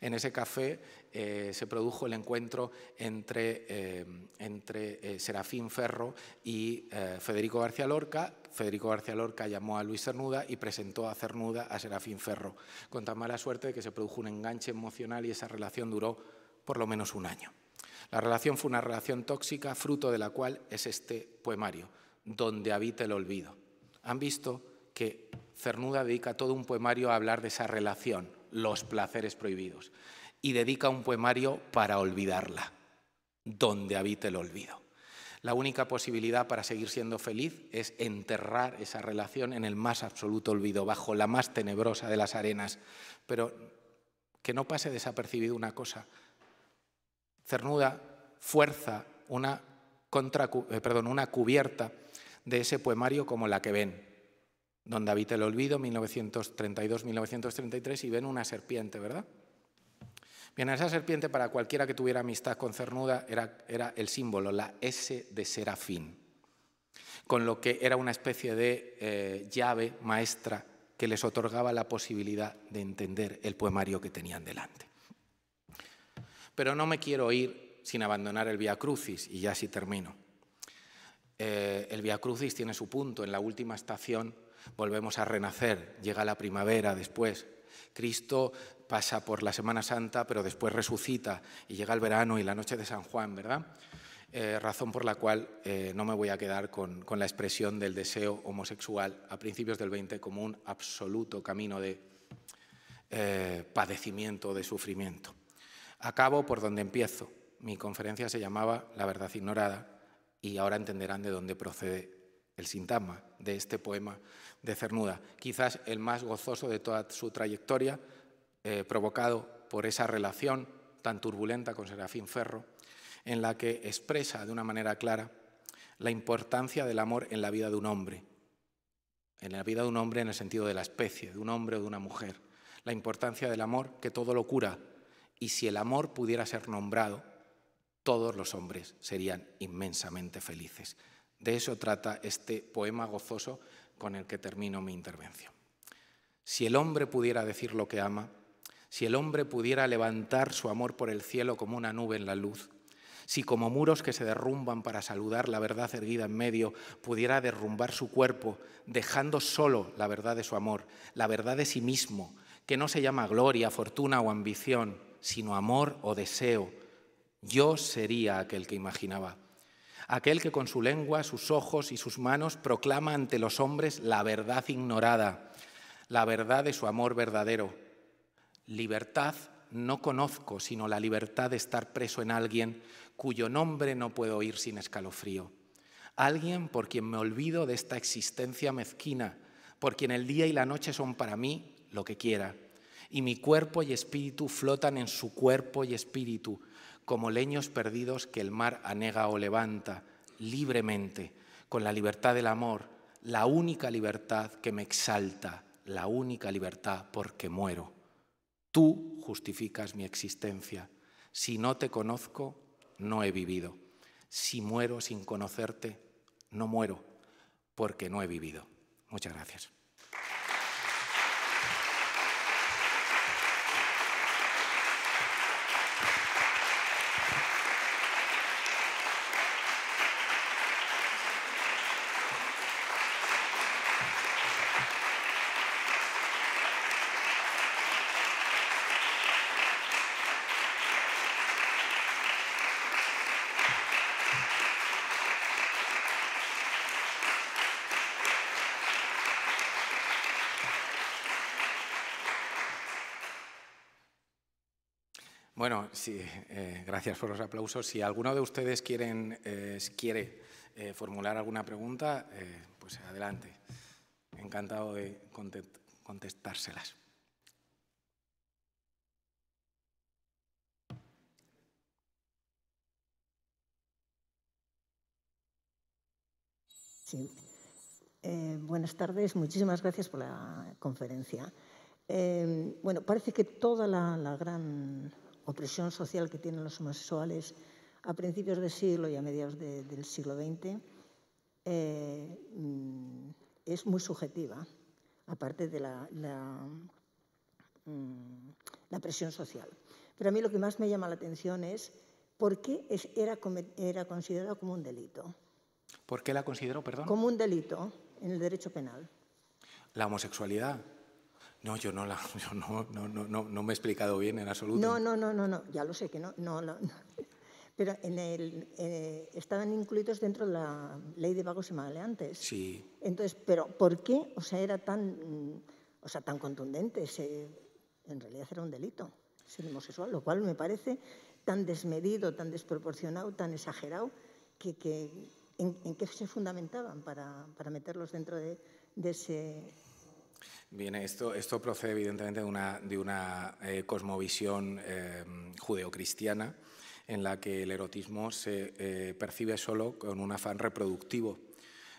Speaker 2: en ese café eh, se produjo el encuentro entre, eh, eh, Serafín Ferro y Federico García Lorca. Federico García Lorca llamó a Luis Cernuda y presentó a Cernuda a Serafín Ferro, con tan mala suerte que se produjo un enganche emocional y esa relación duró por lo menos un año. La relación fue una relación tóxica, fruto de la cual es este poemario, Donde habita el olvido. Han visto que Cernuda dedica todo un poemario a hablar de esa relación, los placeres prohibidos. Y dedica un poemario para olvidarla, donde habite el olvido. La única posibilidad para seguir siendo feliz es enterrar esa relación en el más absoluto olvido, bajo la más tenebrosa de las arenas. Pero que no pase desapercibido una cosa. Cernuda fuerza una, eh, perdón, una cubierta de ese poemario como la que ven, donde habita el olvido, 1932-1933, y ven una serpiente, ¿verdad? Bien, esa serpiente para cualquiera que tuviera amistad con Cernuda era, el símbolo, la S de serafín, con lo que era una especie de eh, llave maestra que les otorgaba la posibilidad de entender el poemario que tenían delante. Pero no me quiero ir sin abandonar el Via Crucis, y ya sí termino. Eh, el Via Crucis tiene su punto en la última estación volvemos a renacer, llega la primavera después. Cristo pasa por la Semana Santa, pero después resucita y llega el verano y la noche de San Juan, ¿verdad? Eh, razón por la cual eh, no me voy a quedar con, la expresión del deseo homosexual a principios del 20 como un absoluto camino de eh, padecimiento, de sufrimiento. Acabo por donde empiezo. Mi conferencia se llamaba La verdad ignorada y ahora entenderán de dónde procede el sintagma de este poema de Cernuda, quizás el más gozoso de toda su trayectoria, eh, provocado por esa relación tan turbulenta con Serafín Ferro, en la que expresa de una manera clara la importancia del amor en la vida de un hombre, en la vida de un hombre en el sentido de la especie, de un hombre o de una mujer, la importancia del amor que todo lo cura, y si el amor pudiera ser nombrado, todos los hombres serían inmensamente felices. De eso trata este poema gozoso con el que termino mi intervención. Si el hombre pudiera decir lo que ama, si el hombre pudiera levantar su amor por el cielo como una nube en la luz, si como muros que se derrumban para saludar la verdad erguida en medio, pudiera derrumbar su cuerpo, dejando solo la verdad de su amor, la verdad de sí mismo, que no se llama gloria, fortuna o ambición, sino amor o deseo, yo sería aquel que imaginaba, aquel que con su lengua, sus ojos y sus manos proclama ante los hombres la verdad ignorada, la verdad de su amor verdadero. Libertad no conozco, sino la libertad de estar preso en alguien cuyo nombre no puedo oír sin escalofrío. Alguien por quien me olvido de esta existencia mezquina, por quien el día y la noche son para mí lo que quiera y mi cuerpo y espíritu flotan en su cuerpo y espíritu, como leños perdidos que el mar anega o levanta, libremente, con la libertad del amor, la única libertad que me exalta, la única libertad porque muero. Tú justificas mi existencia. Si no te conozco, no he vivido. Si muero sin conocerte, no muero, porque no he vivido. Muchas gracias. sí, eh, gracias por los aplausos. Si alguno de ustedes eh, quiere eh, formular alguna pregunta, pues adelante. Encantado de contestárselas.
Speaker 3: buenas tardes, muchísimas gracias por la conferencia. bueno, parece que toda la gran opresión social que tienen los homosexuales a principios del siglo y a mediados del siglo XX eh, es muy subjetiva, aparte de la, mm, la, presión social. Pero a mí lo que más me llama la atención es por qué era, era considerado como un delito.
Speaker 2: ¿Por qué la consideró, perdón? Como
Speaker 3: un delito en el derecho penal.
Speaker 2: La homosexualidad. No, yo no la, yo no, no, no, me he explicado bien en absoluto. No, no,
Speaker 3: no, no, no, ya lo sé que no, no, no. Pero en el, eh, estaban incluidos dentro de la ley de vagos y maleantes. Sí. Entonces, pero ¿por qué? O sea, era tan, mm, o sea, tan contundente. Ese, en realidad era un delito ser homosexual, lo cual me parece tan desmedido, tan desproporcionado, tan exagerado, que, que ¿en, qué se fundamentaban para, meterlos dentro de ese
Speaker 2: Bien, esto, esto procede evidentemente de una, de una eh, cosmovisión em, judeocristiana en la que el erotismo se eh, percibe solo con un afán reproductivo.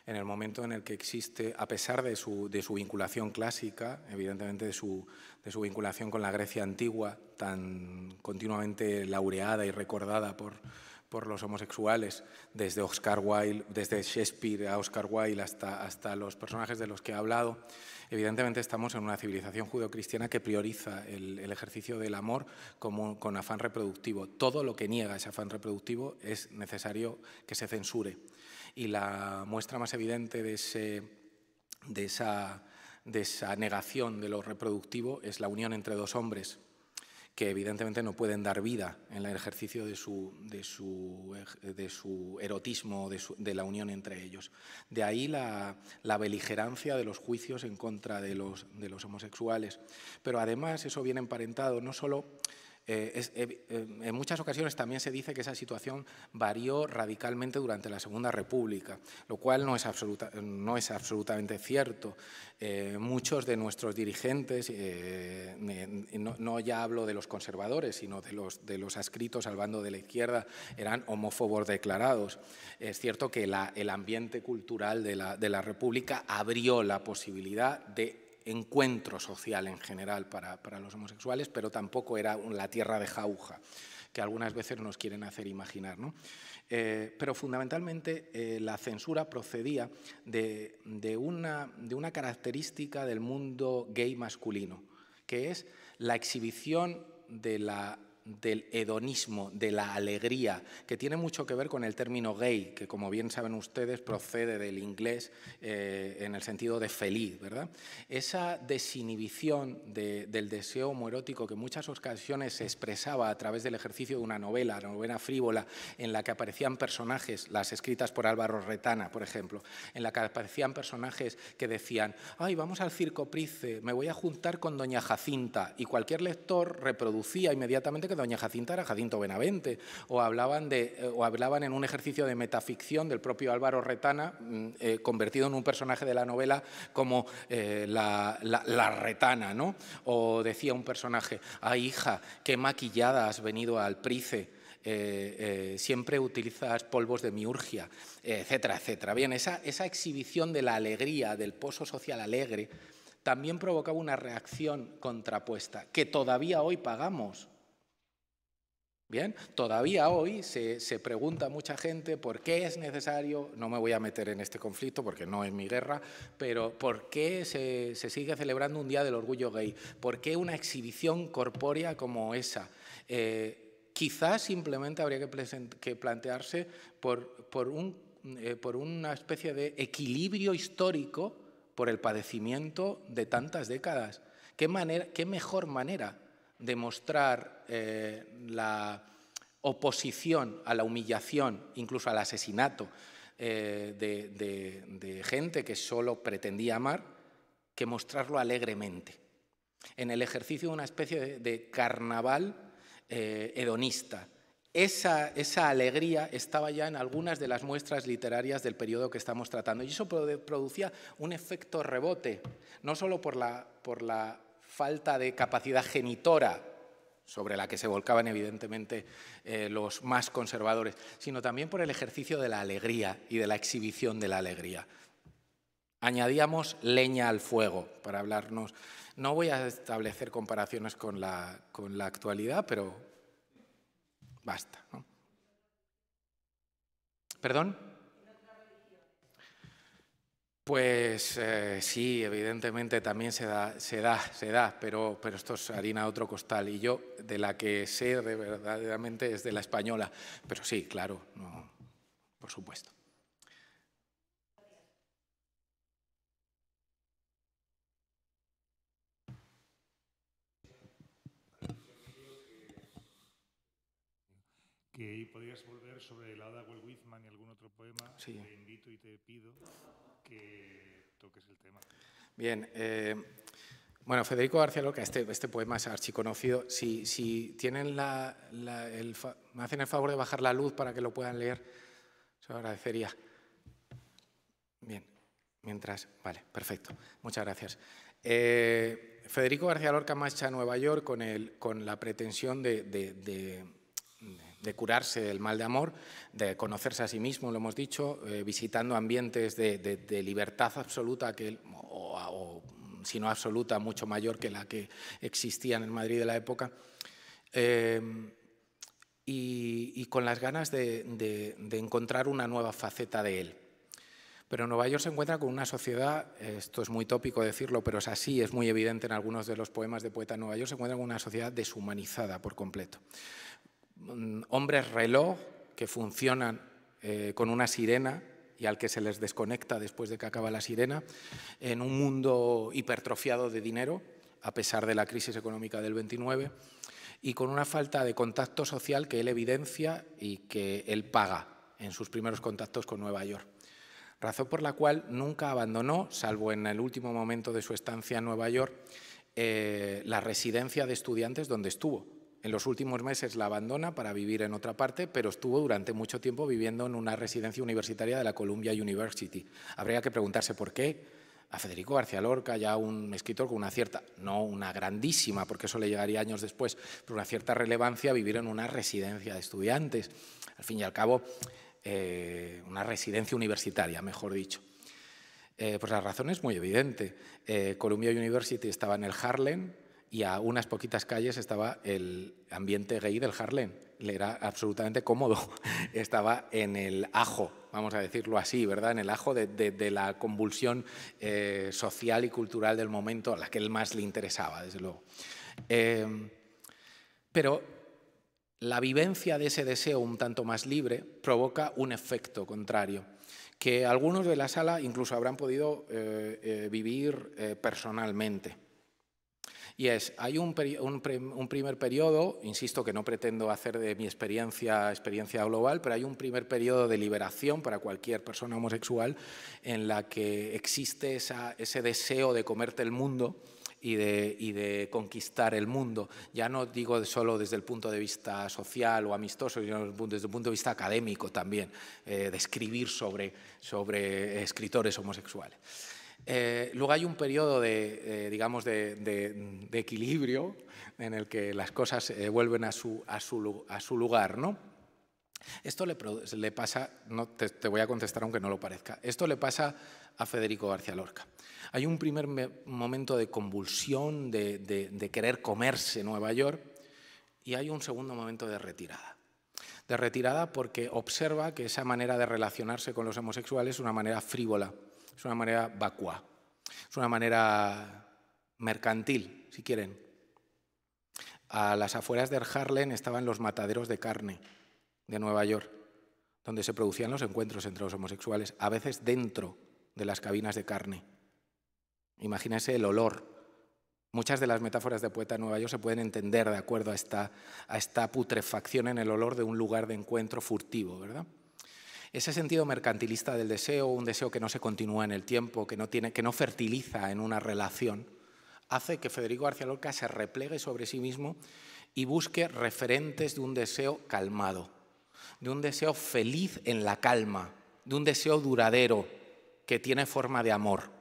Speaker 2: En el momento en el que existe, a pesar de su, de su vinculación clásica, evidentemente de su, de su, vinculación con la Grecia antigua, tan continuamente laureada y recordada por, por los homosexuales, desde Oscar Wilde, desde Shakespeare a Oscar Wilde hasta, hasta los personajes de los que ha hablado, evidentemente estamos en una civilización judeocristiana que prioriza el, ejercicio del amor como, con afán reproductivo. Todo lo que niega ese afán reproductivo es necesario que se censure. Y la muestra más evidente de, esa, de esa negación de lo reproductivo es la unión entre dos hombres que evidentemente no pueden dar vida en el ejercicio de su, de su, de su erotismo, de, la unión entre ellos. De ahí la, beligerancia de los juicios en contra de los, de los homosexuales. Pero además eso viene emparentado no solo eh, eh, em, en muchas ocasiones también se dice que esa situación varió radicalmente durante la Segunda República, lo cual no es, absolutamente cierto. Eh, muchos de nuestros dirigentes, no, ya hablo de los conservadores, sino de los, de al bando de la izquierda, eran homófobos declarados. Es cierto que el ambiente cultural de la, de la República abrió la posibilidad de encuentro social en general para, los homosexuales, pero tampoco era la tierra de jauja que algunas veces nos quieren hacer imaginar. Eh, pero fundamentalmente eh, la censura procedía de, una, de, una, característica del mundo gay masculino, que es la exhibición de la del hedonismo, de la alegría, que tiene mucho que ver con el término gay, que como bien saben ustedes procede del inglés eh, en el sentido de feliz, ¿verdad? Esa desinhibición del deseo homoerótico que muchas ocasiones se expresaba a través del ejercicio de una novela, la novela frívola, en la que aparecían personajes, las escritas por Álvaro Retana, por ejemplo, en la que aparecían personajes que decían, ay, vamos al circo Price, me voy a juntar con doña Jacinta, y cualquier lector reproducía inmediatamente que doña Jacinta era Jacinto Benavente, o hablaban, de, eh, o hablaban en un ejercicio de metaficción del propio Álvaro Retana, mm, eh, convertido en un personaje de la novela como eh, la, Retana, ¿no? O decía un personaje, ¡ay hija, qué maquillada has venido al price. siempre utilizas polvos de miurgia, etcétera, etcétera. Bien, esa, esa, exhibición de la alegría, del pozo social alegre, también provocaba una reacción contrapuesta, que todavía hoy pagamos Bien, todavía hoy se, pregunta mucha gente por qué es necesario, no me voy a meter en este conflicto porque no es mi guerra, pero por qué se, sigue celebrando un Día del Orgullo Gay, por qué una exhibición corpórea como esa. Eh, quizás simplemente habría que, plantearse eh, por, una especie de equilibrio histórico por el padecimiento de tantas décadas. qué mejor manera demostrar eh, la oposición a la humillación, incluso al asesinato eh, de, gente que solo pretendía amar, que mostrarlo alegremente, en el ejercicio de una especie de, carnaval eh, hedonista. Esa, esa, alegría estaba ya en algunas de las muestras literarias del periodo que estamos tratando y eso producía un efecto rebote, no solo por la, por la falta de capacidad genitora sobre la que se volcaban evidentemente eh, los más conservadores, sino también por el ejercicio de la alegría y de la exhibición de la alegría. Añadíamos leña al fuego para hablarnos. No voy a establecer comparaciones con la, actualidad, pero basta. ¿Perdón? Pues eh, sí, evidentemente también se da, se da, se da, pero, pero esto es harina de otro costal. Y yo de la que sé de verdaderamente es de la española. Pero sí, claro, no, por supuesto.
Speaker 1: Que podrías volver sobre el Ada Whitman y algún otro poema. Sí. Te invito y te pido que toques el tema.
Speaker 2: Bien. Eh, bueno, Federico García Lorca, este, este poema es archiconocido. Si, si tienen la, el, me hacen el favor de bajar la luz para que lo puedan leer, se lo agradecería. Bien, mientras. Vale, perfecto. Muchas gracias. Eh, Federico García Lorca marcha a Nueva York con, el, con la pretensión de de curarse del mal de amor, de conocerse a sí mismo, lo hemos dicho, eh, visitando ambientes de, libertad absoluta que, o, si no absoluta, mucho mayor que la que existía en Madrid de la época. Eh, y, con las ganas de, de, encontrar una nueva faceta de él. Pero Nueva York se encuentra con una sociedad, esto es muy tópico decirlo, pero es así, es muy evidente en algunos de los poemas de Poeta Nueva York, se encuentra con una sociedad deshumanizada por completo. Mm, hombres reloj que funcionan eh, con una sirena y al que se les desconecta después de que acaba la sirena, en un mundo hipertrofiado de dinero, a pesar de la crisis económica del 29, y con una falta de contacto social que él evidencia y que él paga en sus primeros contactos con Nueva York. Razón por la cual nunca abandonó, salvo en el último momento de su estancia en Nueva York, eh, la residencia de estudiantes donde estuvo, en los últimos meses la abandona para vivir en otra parte, pero estuvo durante mucho tiempo viviendo en una residencia universitaria de la Columbia University. Habría que preguntarse por qué. A Federico García Lorca, ya un escritor con una cierta, no una grandísima, porque eso le llegaría años después, pero una cierta relevancia vivir en una residencia de estudiantes. Al fin y al cabo, eh, una residencia universitaria, mejor dicho. Eh, pues la razón es muy evidente. Eh, Columbia University estaba en el Harlem, y a unas poquitas calles estaba el ambiente gay del Harlem. Le era absolutamente cómodo. Estaba en el ajo, vamos a decirlo así, ¿verdad? En el ajo de, la convulsión eh, social y cultural del momento a la que él más le interesaba, desde luego. Eh, pero la vivencia de ese deseo un tanto más libre provoca un efecto contrario que algunos de la sala incluso habrán podido eh, vivir personalmente. Y es, hay un, primer periodo, insisto que no pretendo hacer de mi experiencia experiencia global, pero hay un primer periodo de liberación para cualquier persona homosexual en la que existe ese deseo de comerte el mundo. Y de, conquistar el mundo. Ya no digo solo desde el punto de vista social o amistoso, sino desde el punto de vista académico también, eh, de escribir sobre escritores homosexuales. Eh, luego hay un periodo de, eh, digamos de, equilibrio en el que las cosas eh, vuelven a su, lugar. ¿no? Esto le, pasa, no te, voy a contestar aunque no lo parezca, esto le pasa a Federico García Lorca. Hay un primer momento de convulsión, de querer comerse Nueva York, y hay un segundo momento de retirada de retirada porque observa que esa manera de relacionarse con los homosexuales es una manera frívola, es una manera vacua, es una manera mercantil, si quieren. A las afueras de Harlem estaban los mataderos de carne de Nueva York, donde se producían los encuentros entre los homosexuales, a veces dentro de las cabinas de carne. Imagínense el olor Muchas de las metáforas de Poeta Nueva York se pueden entender de acuerdo a esta, a esta putrefacción en el olor de un lugar de encuentro furtivo, ¿verdad? Ese sentido mercantilista del deseo, un deseo que no se continúa en el tiempo, que no, tiene, que no fertiliza en una relación, hace que Federico García Lorca se replegue sobre sí mismo y busque referentes de un deseo calmado, de un deseo feliz en la calma, de un deseo duradero que tiene forma de amor.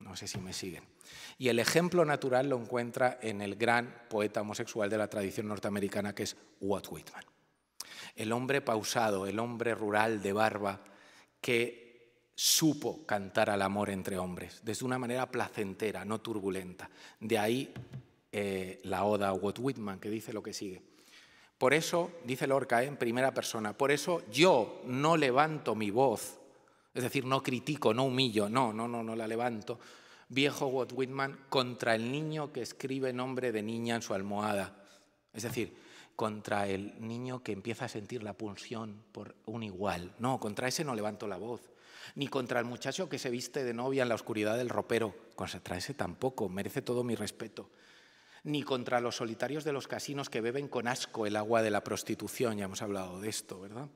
Speaker 2: No sé si me siguen. Y el ejemplo natural lo encuentra en el gran poeta homosexual de la tradición norteamericana que es Walt Whitman el hombre pausado, el hombre rural de barba, que supo cantar al amor entre hombres, desde una manera placentera, no turbulenta. De ahí eh, la oda a Walt Whitman, que dice lo que sigue. Por eso, dice Lorca eh, en primera persona, por eso yo no levanto mi voz, es decir, no critico, no humillo, no, no, no, no la levanto. Viejo Walt Whitman contra el niño que escribe nombre de niña en su almohada. Es decir, contra el niño que empieza a sentir la pulsión por un igual. No, contra ese no levanto la voz. Ni contra el muchacho que se viste de novia en la oscuridad del ropero. Contra ese tampoco, merece todo mi respeto. Ni contra los solitarios de los casinos que beben con asco el agua de la prostitución, ya hemos hablado de esto, ¿verdad?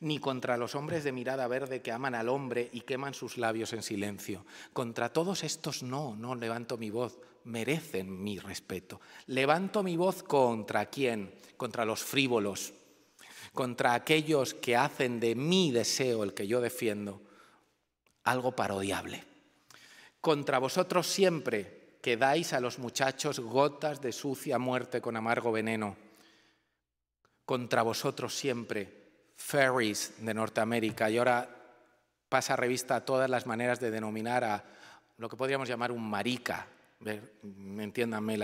Speaker 2: Ni contra los hombres de mirada verde que aman al hombre y queman sus labios en silencio. Contra todos estos no, no levanto mi voz, merecen mi respeto. Levanto mi voz contra quién? Contra los frívolos, contra aquellos que hacen de mi deseo, el que yo defiendo, algo parodiable. Contra vosotros siempre que dais a los muchachos gotas de sucia muerte con amargo veneno. Contra vosotros siempre, fairies de Norteamérica. Y ahora pasa revista a todas las maneras de denominar a lo que podríamos llamar un marica entiéndanme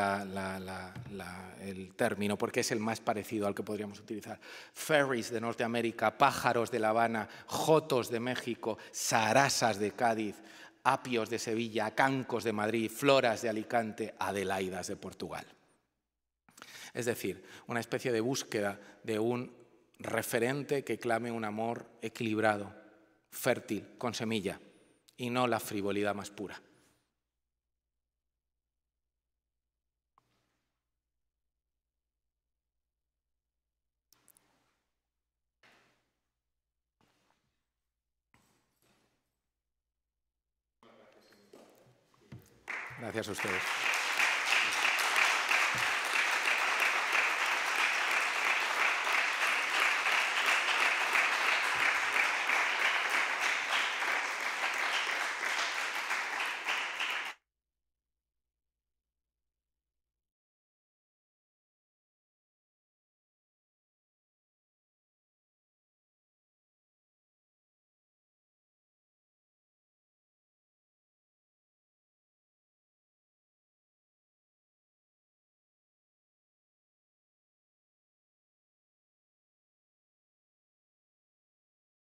Speaker 2: el término, porque es el más parecido al que podríamos utilizar. Ferries de Norteamérica, pájaros de La Habana, jotos de México, sarasas de Cádiz, apios de Sevilla, cancos de Madrid, floras de Alicante, adelaidas de Portugal. Es decir, una especie de búsqueda de un referente que clame un amor equilibrado, fértil, con semilla, y no la frivolidad más pura. Gracias a ustedes.